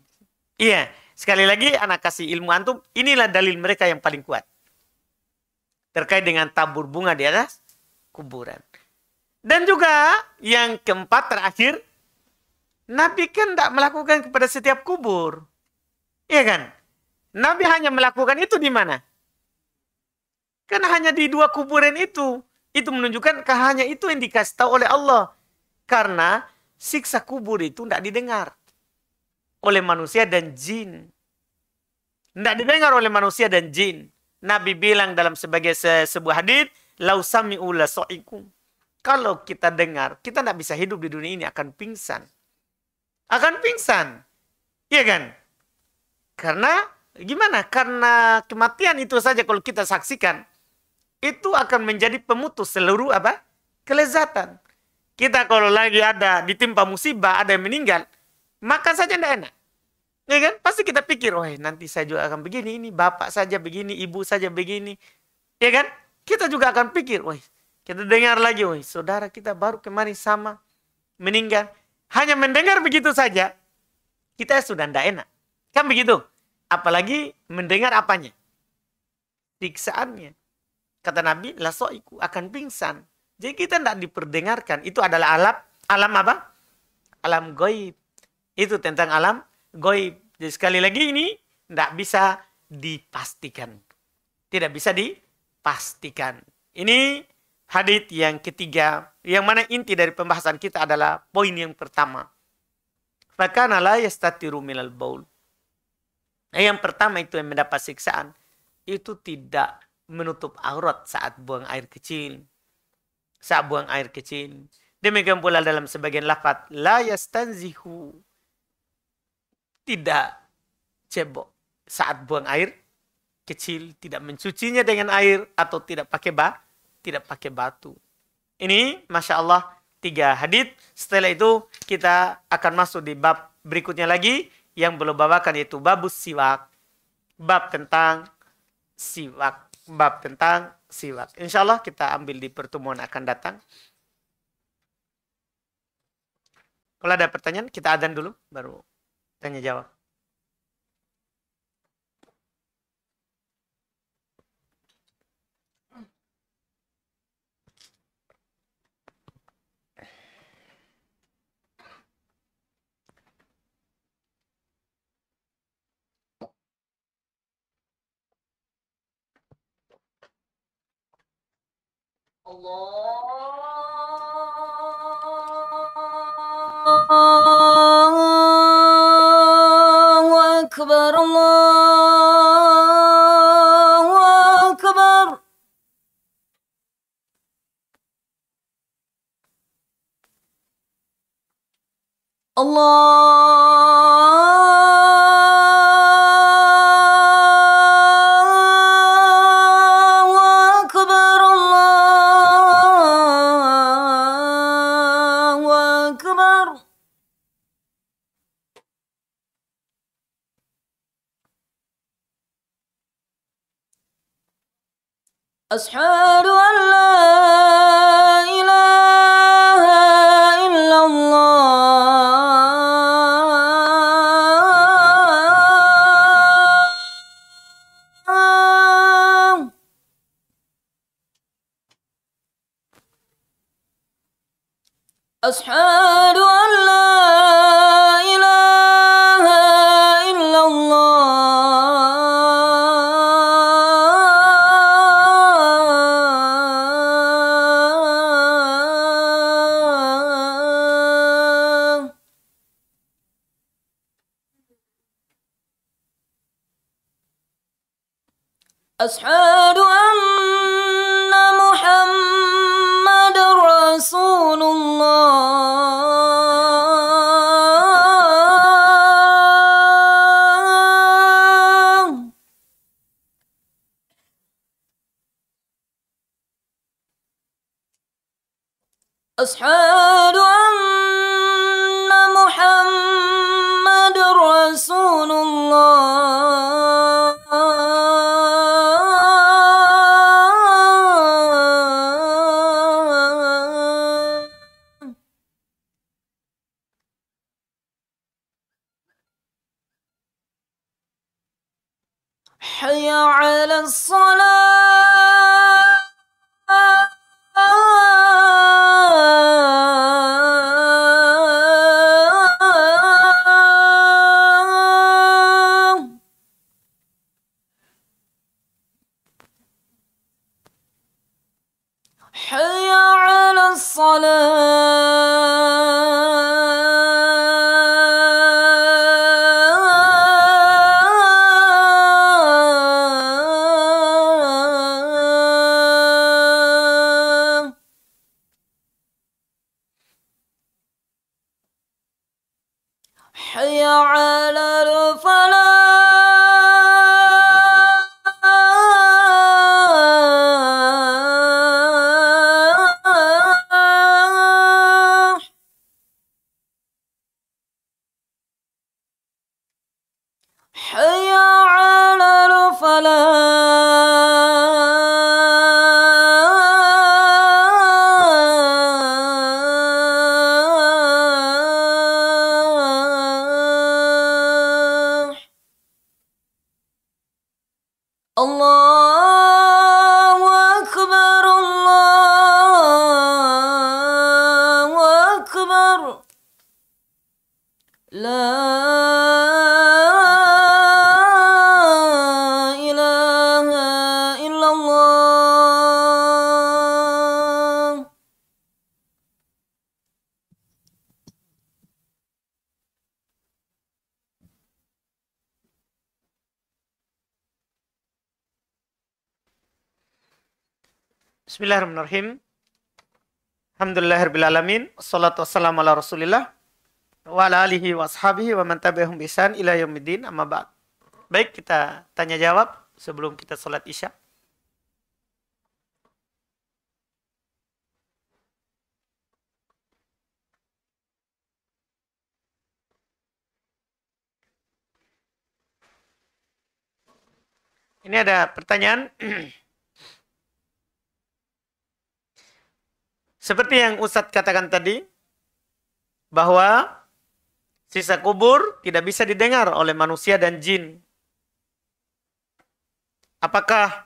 [SPEAKER 1] Iya. Sekali lagi anak kasih ilmu antum, inilah dalil mereka yang paling kuat. Terkait dengan tabur bunga di atas kuburan. Dan juga yang keempat terakhir, Nabi kan tidak melakukan kepada setiap kubur. Iya kan? Nabi hanya melakukan itu di mana? Karena hanya di dua kuburan itu. Itu menunjukkan hanya itu yang dikasih tahu oleh Allah. Karena siksa kubur itu tidak didengar oleh manusia dan jin. Tidak didengar oleh manusia dan jin. Nabi bilang dalam sebagai se sebuah hadis, Lau ula la so'iku. Kalau kita dengar, kita tidak bisa hidup di dunia ini akan pingsan. Akan pingsan. Iya kan? Karena gimana? Karena kematian itu saja kalau kita saksikan itu akan menjadi pemutus seluruh apa? kelezatan. Kita kalau lagi ada ditimpa musibah, ada yang meninggal, makan saja tidak enak. Ya kan? Pasti kita pikir, oh eh, nanti saya juga akan begini, ini bapak saja begini, ibu saja begini. Ya kan? Kita juga akan pikir, woi, kita dengar lagi, woi, saudara kita baru kemarin sama meninggal. Hanya mendengar begitu saja, kita sudah tidak enak. Kan begitu? Apalagi mendengar apanya? Siksaannya. Kata Nabi, lasoiku akan pingsan. Jadi kita tidak diperdengarkan. Itu adalah alam, alam apa? Alam goib. Itu tentang alam goib. Jadi sekali lagi ini tidak bisa dipastikan. Tidak bisa di pastikan. Ini hadit yang ketiga, yang mana inti dari pembahasan kita adalah poin yang pertama. Fakana la yastatiru minal baul. Nah, yang pertama itu yang mendapat siksaan, itu tidak menutup aurat saat buang air kecil. Saat buang air kecil. Demikian pula dalam sebagian lafad, la yastanzihu. Tidak cebok saat buang air kecil tidak mencucinya dengan air atau tidak pakai ba tidak pakai batu. Ini masya Allah tiga hadit. Setelah itu kita akan masuk di bab berikutnya lagi yang belum bawakan yaitu babus siwak. Bab tentang siwak. Bab tentang siwak. Insya Allah kita ambil di pertemuan akan datang. Kalau ada pertanyaan kita adan dulu baru tanya jawab.
[SPEAKER 2] Allahu Ekber Allahu Ekber Allah أشهد أن لا إله
[SPEAKER 1] Bismillahirrahmanirrahim. Alhamdulillahirrahmanirrahim. Assalatu wassalamu ala rasulillah. Wa ala alihi wa sahabihi wa mantabihum bisan ila yawmiddin amma ba'd. Baik, kita tanya jawab sebelum kita sholat isya. Ini ada pertanyaan Seperti yang Ustadz katakan tadi, bahwa sisa kubur tidak bisa didengar oleh manusia dan jin. Apakah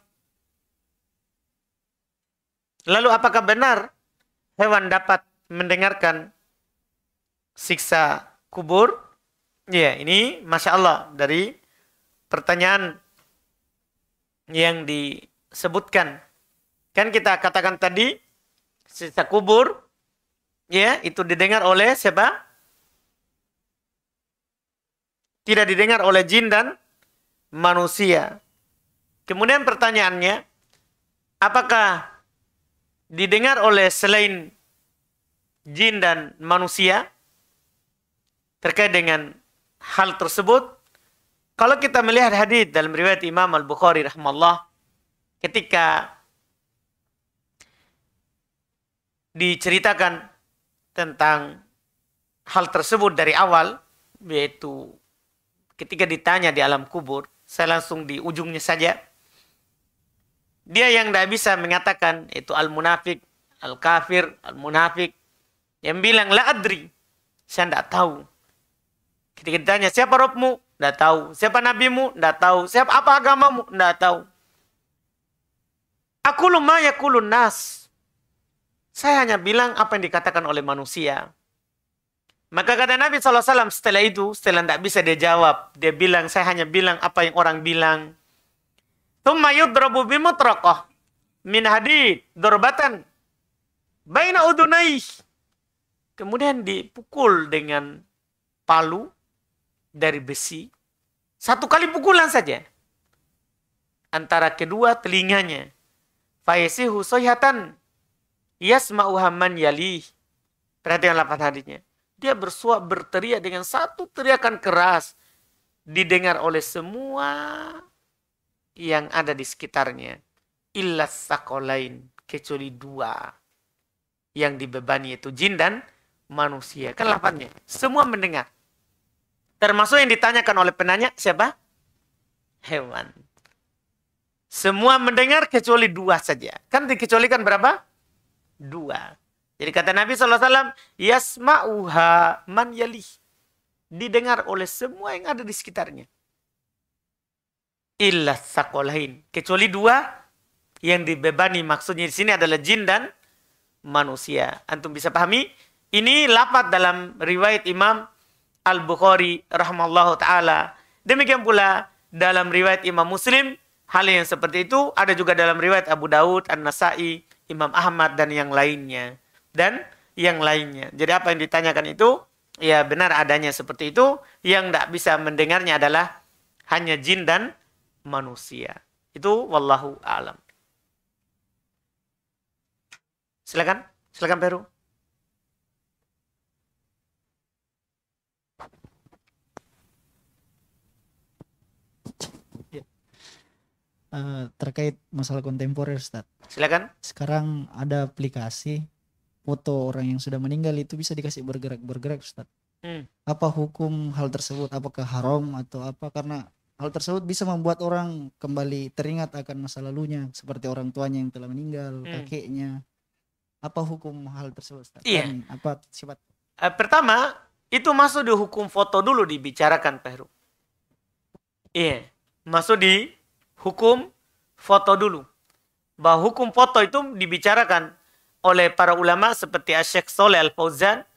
[SPEAKER 1] lalu apakah benar hewan dapat mendengarkan siksa kubur? Ya, ini masya Allah dari pertanyaan yang disebutkan. Kan kita katakan tadi sisa kubur, ya itu didengar oleh siapa? Tidak didengar oleh jin dan manusia. Kemudian pertanyaannya, apakah didengar oleh selain jin dan manusia terkait dengan hal tersebut? Kalau kita melihat hadis dalam riwayat Imam Al-Bukhari rahimallahu ketika diceritakan tentang hal tersebut dari awal yaitu ketika ditanya di alam kubur saya langsung di ujungnya saja dia yang tidak bisa mengatakan itu al munafik al kafir al munafik yang bilang la adri saya tidak tahu ketika ditanya siapa robmu tidak tahu siapa nabimu tidak tahu siapa apa agamamu tidak tahu aku lumayan kulun saya hanya bilang apa yang dikatakan oleh manusia. Maka kata Nabi SAW setelah itu, setelah tidak bisa dia jawab. Dia bilang, saya hanya bilang apa yang orang bilang. Thumma yudrabu bimutraqah min hadid dorbatan baina udunaih. Kemudian dipukul dengan palu dari besi. Satu kali pukulan saja. Antara kedua telinganya. Faisihu soyhatan Yasma'u hamman yali Perhatikan lapan harinya. Dia bersuap berteriak dengan satu teriakan keras. Didengar oleh semua yang ada di sekitarnya. Illa sakolain. Kecuali dua. Yang dibebani itu jin dan manusia. Kan lapannya. Semua mendengar. Termasuk yang ditanyakan oleh penanya siapa? Hewan. Semua mendengar kecuali dua saja. Kan dikecualikan berapa? dua. Jadi kata Nabi SAW, Yasma'uha man yalih. Didengar oleh semua yang ada di sekitarnya. Illa sakolahin. Kecuali dua yang dibebani. Maksudnya di sini adalah jin dan manusia. Antum bisa pahami? Ini lapat dalam riwayat Imam Al-Bukhari rahmallahu ta'ala. Demikian pula dalam riwayat Imam Muslim. Hal yang seperti itu ada juga dalam riwayat Abu Daud, An-Nasai, Imam Ahmad dan yang lainnya dan yang lainnya. Jadi apa yang ditanyakan itu ya benar adanya seperti itu. Yang tidak bisa mendengarnya adalah hanya jin dan manusia. Itu wallahu alam. Silakan, silakan Peru. Eh, terkait masalah kontemporer, Ustaz. Silakan. Sekarang ada aplikasi foto orang yang sudah meninggal itu bisa dikasih bergerak-bergerak, Ustaz. Hmm. Apa hukum hal tersebut? Apakah haram atau apa? Karena hal tersebut bisa membuat orang kembali teringat akan masa lalunya, seperti orang tuanya yang telah meninggal, hmm. kakeknya. Apa hukum hal tersebut? Ustaz? Iya. apa sifat? Uh, pertama, itu masuk di hukum foto dulu dibicarakan, Heru. Iya, masuk di hukum foto dulu. Bahwa hukum foto itu dibicarakan oleh para ulama seperti Asyik Soleh Al-Fauzan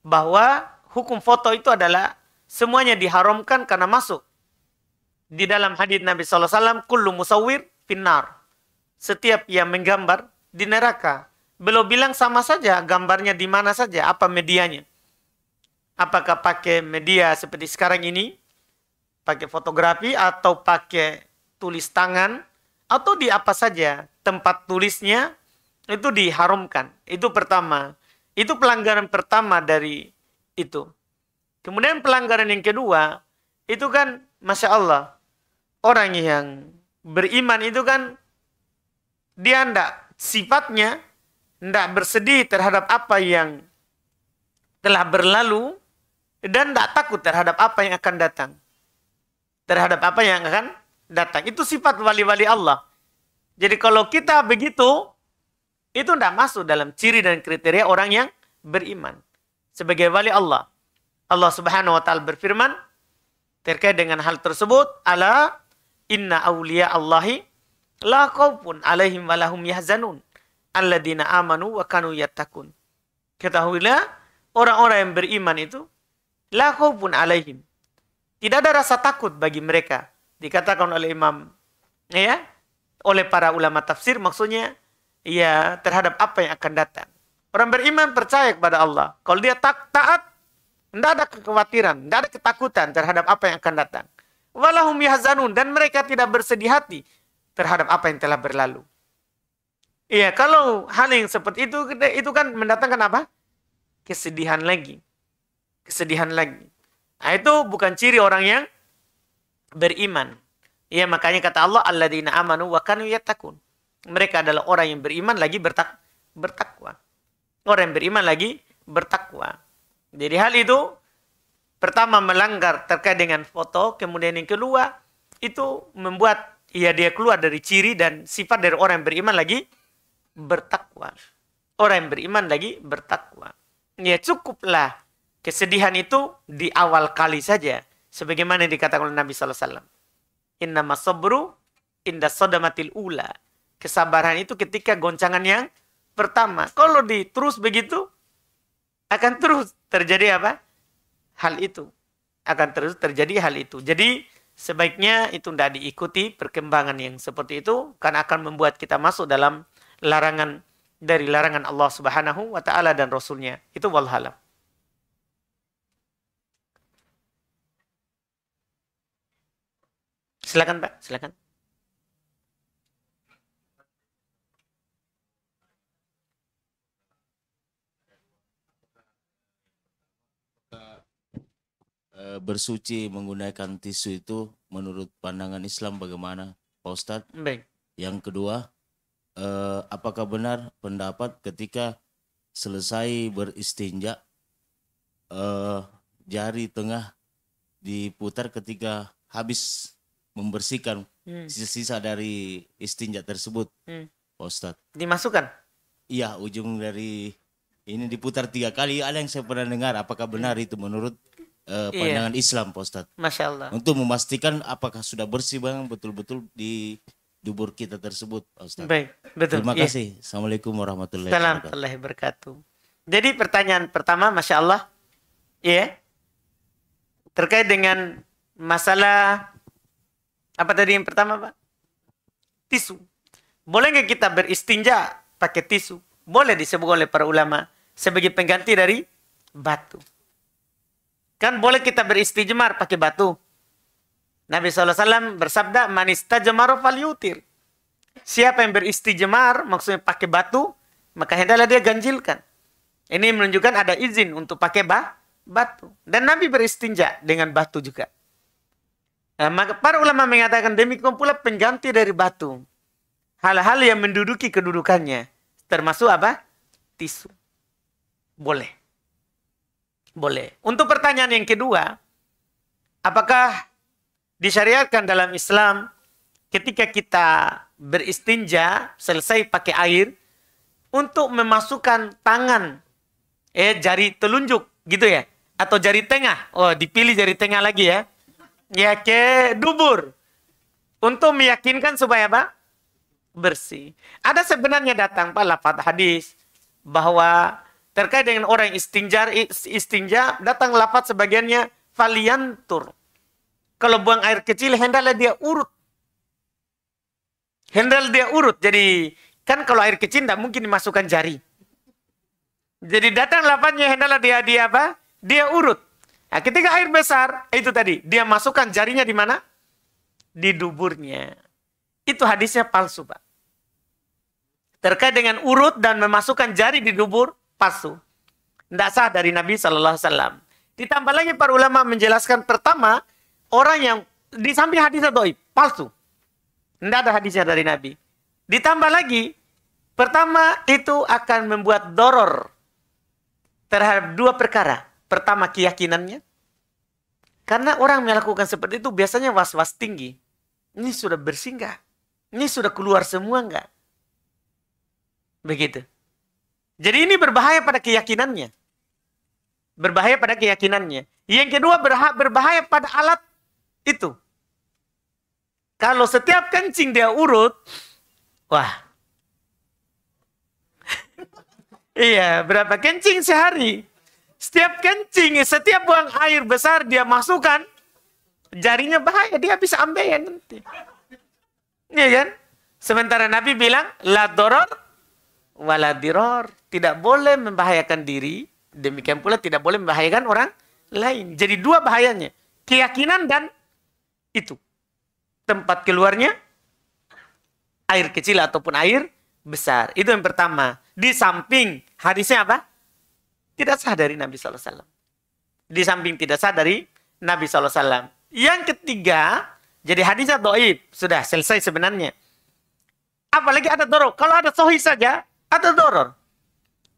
[SPEAKER 1] bahwa hukum foto itu adalah semuanya diharamkan karena masuk di dalam hadits Nabi SAW, kullu musawwir finnar. Setiap yang menggambar di neraka. Beliau bilang sama saja gambarnya di mana saja, apa medianya. Apakah pakai media seperti sekarang ini, pakai fotografi atau pakai tulis tangan, atau di apa saja tempat tulisnya itu diharumkan Itu pertama. Itu pelanggaran pertama dari itu. Kemudian pelanggaran yang kedua, itu kan Masya Allah, orang yang beriman itu kan dia ndak sifatnya tidak bersedih terhadap apa yang telah berlalu dan tidak takut terhadap apa yang akan datang. Terhadap apa yang akan datang. Itu sifat wali-wali Allah. Jadi kalau kita begitu, itu tidak masuk dalam ciri dan kriteria orang yang beriman. Sebagai wali Allah. Allah subhanahu wa ta'ala berfirman, terkait dengan hal tersebut, Ala inna awliya Allahi la qawpun alaihim walahum yahzanun alladina amanu wa kanu yattaqun. Ketahuilah orang-orang yang beriman itu la qawpun alaihim. Tidak ada rasa takut bagi mereka dikatakan oleh Imam ya oleh para ulama tafsir maksudnya ya terhadap apa yang akan datang. Orang beriman percaya kepada Allah. Kalau dia tak taat, tidak ada kekhawatiran, tidak ada ketakutan terhadap apa yang akan datang. Walahum yahzanun dan mereka tidak bersedih hati terhadap apa yang telah berlalu. Iya, kalau hal yang seperti itu itu kan mendatangkan apa? Kesedihan lagi. Kesedihan lagi. Nah, itu bukan ciri orang yang beriman. Ya makanya kata Allah alladzina amanu wa kanu yattaqun. Mereka adalah orang yang beriman lagi bertak bertakwa. Orang yang beriman lagi bertakwa. Jadi hal itu pertama melanggar terkait dengan foto, kemudian yang kedua itu membuat ya dia keluar dari ciri dan sifat dari orang yang beriman lagi bertakwa. Orang yang beriman lagi bertakwa. Ya cukuplah kesedihan itu di awal kali saja Sebagaimana yang dikatakan oleh Nabi Sallallahu Alaihi Wasallam. Inna masabru inda sodamatil ula. Kesabaran itu ketika goncangan yang pertama. Kalau diterus begitu, akan terus terjadi apa? Hal itu. Akan terus terjadi hal itu. Jadi sebaiknya itu tidak diikuti perkembangan yang seperti itu. Karena akan membuat kita masuk dalam larangan dari larangan Allah Subhanahu wa taala dan rasulnya. Itu walhalam. Silakan Pak, silakan. Eh, bersuci menggunakan tisu itu menurut pandangan Islam bagaimana Pak Ustadz? Yang kedua, eh, apakah benar pendapat ketika selesai beristinja eh, jari tengah diputar ketika habis membersihkan hmm. sisa-sisa hmm. dari istinja tersebut, hmm. Pak Ustadz. Dimasukkan? Iya, ujung dari ini diputar tiga kali. Ada yang saya pernah dengar. Apakah benar hmm. itu menurut uh, pandangan iya. Islam, Pak Ustadz? Masya Allah. Untuk memastikan apakah sudah bersih banget betul-betul di dubur kita tersebut, Pak Ustadz. Baik, betul. Terima iya. kasih. Assalamualaikum warahmatullahi wabarakatuh. Jadi pertanyaan pertama, Masya Allah, ya, yeah. terkait dengan masalah apa tadi yang pertama, Pak? Tisu. Boleh nggak kita beristinja pakai tisu? Boleh disebut oleh para ulama sebagai pengganti dari batu. Kan boleh kita beristijmar pakai batu. Nabi SAW bersabda, Manis jemaru fal yutir. Siapa yang beristijmar, maksudnya pakai batu, maka hendaklah dia ganjilkan. Ini menunjukkan ada izin untuk pakai batu. Dan Nabi beristinja dengan batu juga. Eh, maka para ulama mengatakan demikian pula pengganti dari batu. Hal-hal yang menduduki kedudukannya. Termasuk apa? Tisu. Boleh. Boleh. Untuk pertanyaan yang kedua, apakah disyariatkan dalam Islam ketika kita beristinja, selesai pakai air, untuk memasukkan tangan, eh jari telunjuk gitu ya, atau jari tengah. Oh, dipilih jari tengah lagi ya Ya ke dubur untuk meyakinkan supaya apa? bersih. Ada sebenarnya datang Pak lafaz hadis bahwa terkait dengan orang yang istinjar istinja datang lapat sebagiannya faliantur. Kalau buang air kecil hendaklah dia urut. Hendaklah dia urut. Jadi kan kalau air kecil tidak mungkin dimasukkan jari. Jadi datang lapannya hendaklah dia dia apa? Dia urut. Nah, ketika air besar, itu tadi, dia masukkan jarinya di mana? Di duburnya. Itu hadisnya palsu, Pak. Terkait dengan urut dan memasukkan jari di dubur, palsu. Tidak sah dari Nabi Shallallahu Alaihi Wasallam. Ditambah lagi para ulama menjelaskan pertama, orang yang di samping hadisnya doi, palsu. Tidak ada hadisnya dari Nabi. Ditambah lagi, pertama itu akan membuat doror terhadap dua perkara Pertama, keyakinannya. Karena orang melakukan seperti itu biasanya was-was tinggi. Ini sudah bersih nggak? Ini sudah keluar semua nggak? Begitu. Jadi ini berbahaya pada keyakinannya. Berbahaya pada keyakinannya. Yang kedua berbahaya pada alat itu. Kalau setiap kencing dia urut, wah. iya, berapa kencing sehari? Setiap kencing, setiap buang air besar dia masukkan, jarinya bahaya, dia bisa ambeien nanti. ya kan? Sementara Nabi bilang, la doror, wala diror. Tidak boleh membahayakan diri, demikian pula tidak boleh membahayakan orang lain. Jadi dua bahayanya, keyakinan dan itu. Tempat keluarnya, air kecil ataupun air besar. Itu yang pertama. Di samping, hadisnya apa? Tidak sah dari Nabi SAW. Di samping tidak sah dari Nabi SAW. Yang ketiga, jadi hadisnya doib. Sudah selesai sebenarnya. Apalagi ada doror. Kalau ada sohi saja, ada doror.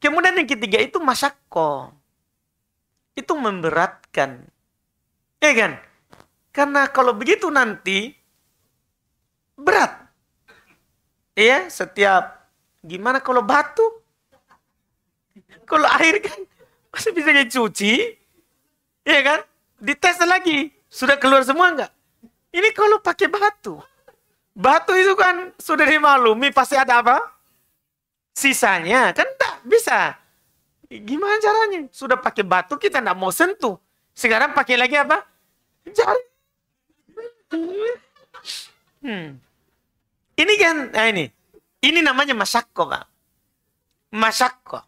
[SPEAKER 1] Kemudian yang ketiga itu masyakko. Itu memberatkan. Ya kan? Karena kalau begitu nanti berat. Iya, setiap gimana kalau batuk? Kalau air kan masih bisa dicuci, ya kan? Dites lagi, sudah keluar semua enggak Ini kalau pakai batu, batu itu kan sudah dimaklumi pasti ada apa? Sisanya kan tak bisa. Gimana caranya? Sudah pakai batu kita enggak mau sentuh. Sekarang pakai lagi apa? Jari. Hmm. Ini kan, nah ini. Ini namanya masakko, Pak. Masakko.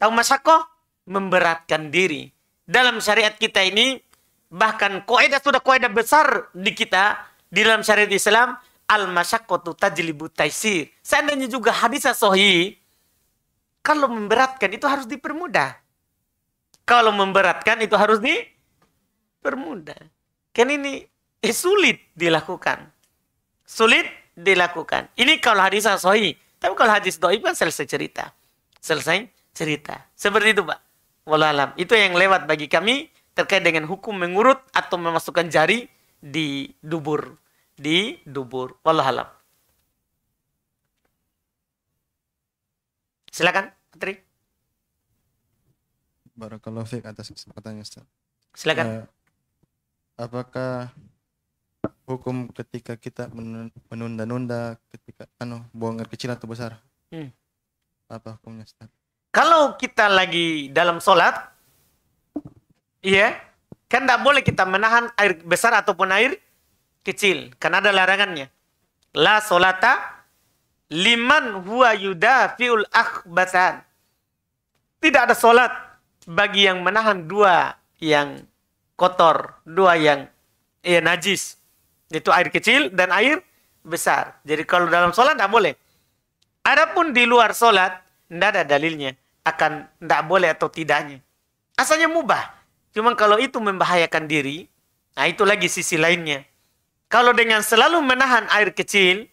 [SPEAKER 1] Tahu masakoh? Memberatkan diri. Dalam syariat kita ini, bahkan koedah sudah koedah besar di kita, di dalam syariat Islam, al-masyakotu tajlibu taisir. Seandainya juga hadis sohi, kalau memberatkan itu harus dipermudah. Kalau memberatkan itu harus dipermudah. Kan ini eh, sulit dilakukan. Sulit dilakukan. Ini kalau hadis sohi. Tapi kalau hadis doib kan selesai cerita. Selesai cerita. Seperti itu, Pak. Wallahualam. Itu yang lewat bagi kami terkait dengan hukum mengurut atau memasukkan jari di dubur. Di dubur. Wallahualam. Silakan, Putri.
[SPEAKER 2] Barakallahu atas kesempatannya, Ustaz.
[SPEAKER 1] Silakan. Uh, apakah hukum ketika
[SPEAKER 2] kita menunda-nunda ketika anu buang air kecil atau besar? Hmm. Apa hukumnya, Ustaz?
[SPEAKER 1] kalau kita lagi dalam sholat, iya, kan tidak boleh kita menahan air besar ataupun air kecil, karena ada larangannya. La solata liman huwa fiul akbatan. Tidak ada solat bagi yang menahan dua yang kotor, dua yang ya, najis. Itu air kecil dan air besar. Jadi kalau dalam solat tidak boleh. Adapun di luar solat, tidak ada dalilnya akan tidak boleh atau tidaknya. Asalnya mubah. Cuman kalau itu membahayakan diri, nah itu lagi sisi lainnya. Kalau dengan selalu menahan air kecil,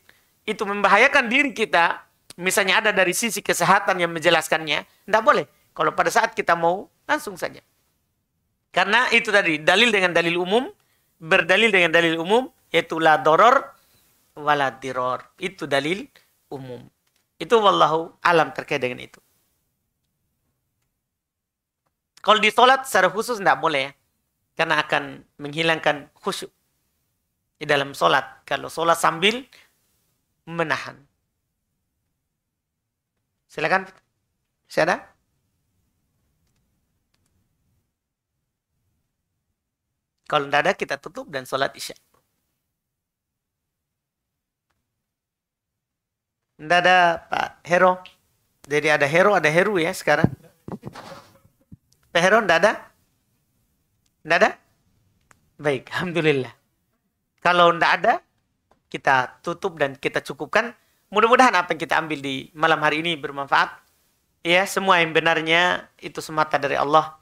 [SPEAKER 1] itu membahayakan diri kita, misalnya ada dari sisi kesehatan yang menjelaskannya, tidak boleh. Kalau pada saat kita mau, langsung saja. Karena itu tadi, dalil dengan dalil umum, berdalil dengan dalil umum, yaitu la doror, wala diror. Itu dalil umum. Itu wallahu alam terkait dengan itu. Kalau di sholat secara khusus tidak boleh ya. Karena akan menghilangkan khusyuk. Di dalam sholat. Kalau sholat sambil menahan. Silakan. Saya ada? Kalau tidak ada kita tutup dan sholat isya. Tidak ada Pak Hero. Jadi ada Hero, ada Heru ya sekarang. Pak Hero tidak ada? Tidak ada? Baik, Alhamdulillah. Kalau tidak ada, kita tutup dan kita cukupkan. Mudah-mudahan apa yang kita ambil di malam hari ini bermanfaat. Ya, semua yang benarnya itu semata dari Allah.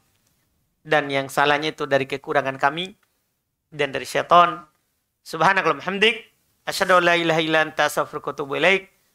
[SPEAKER 1] Dan yang salahnya itu dari kekurangan kami dan dari syaitan. Subhanakallah hamdik. Asyadu la ilaha ilan anta ilaik.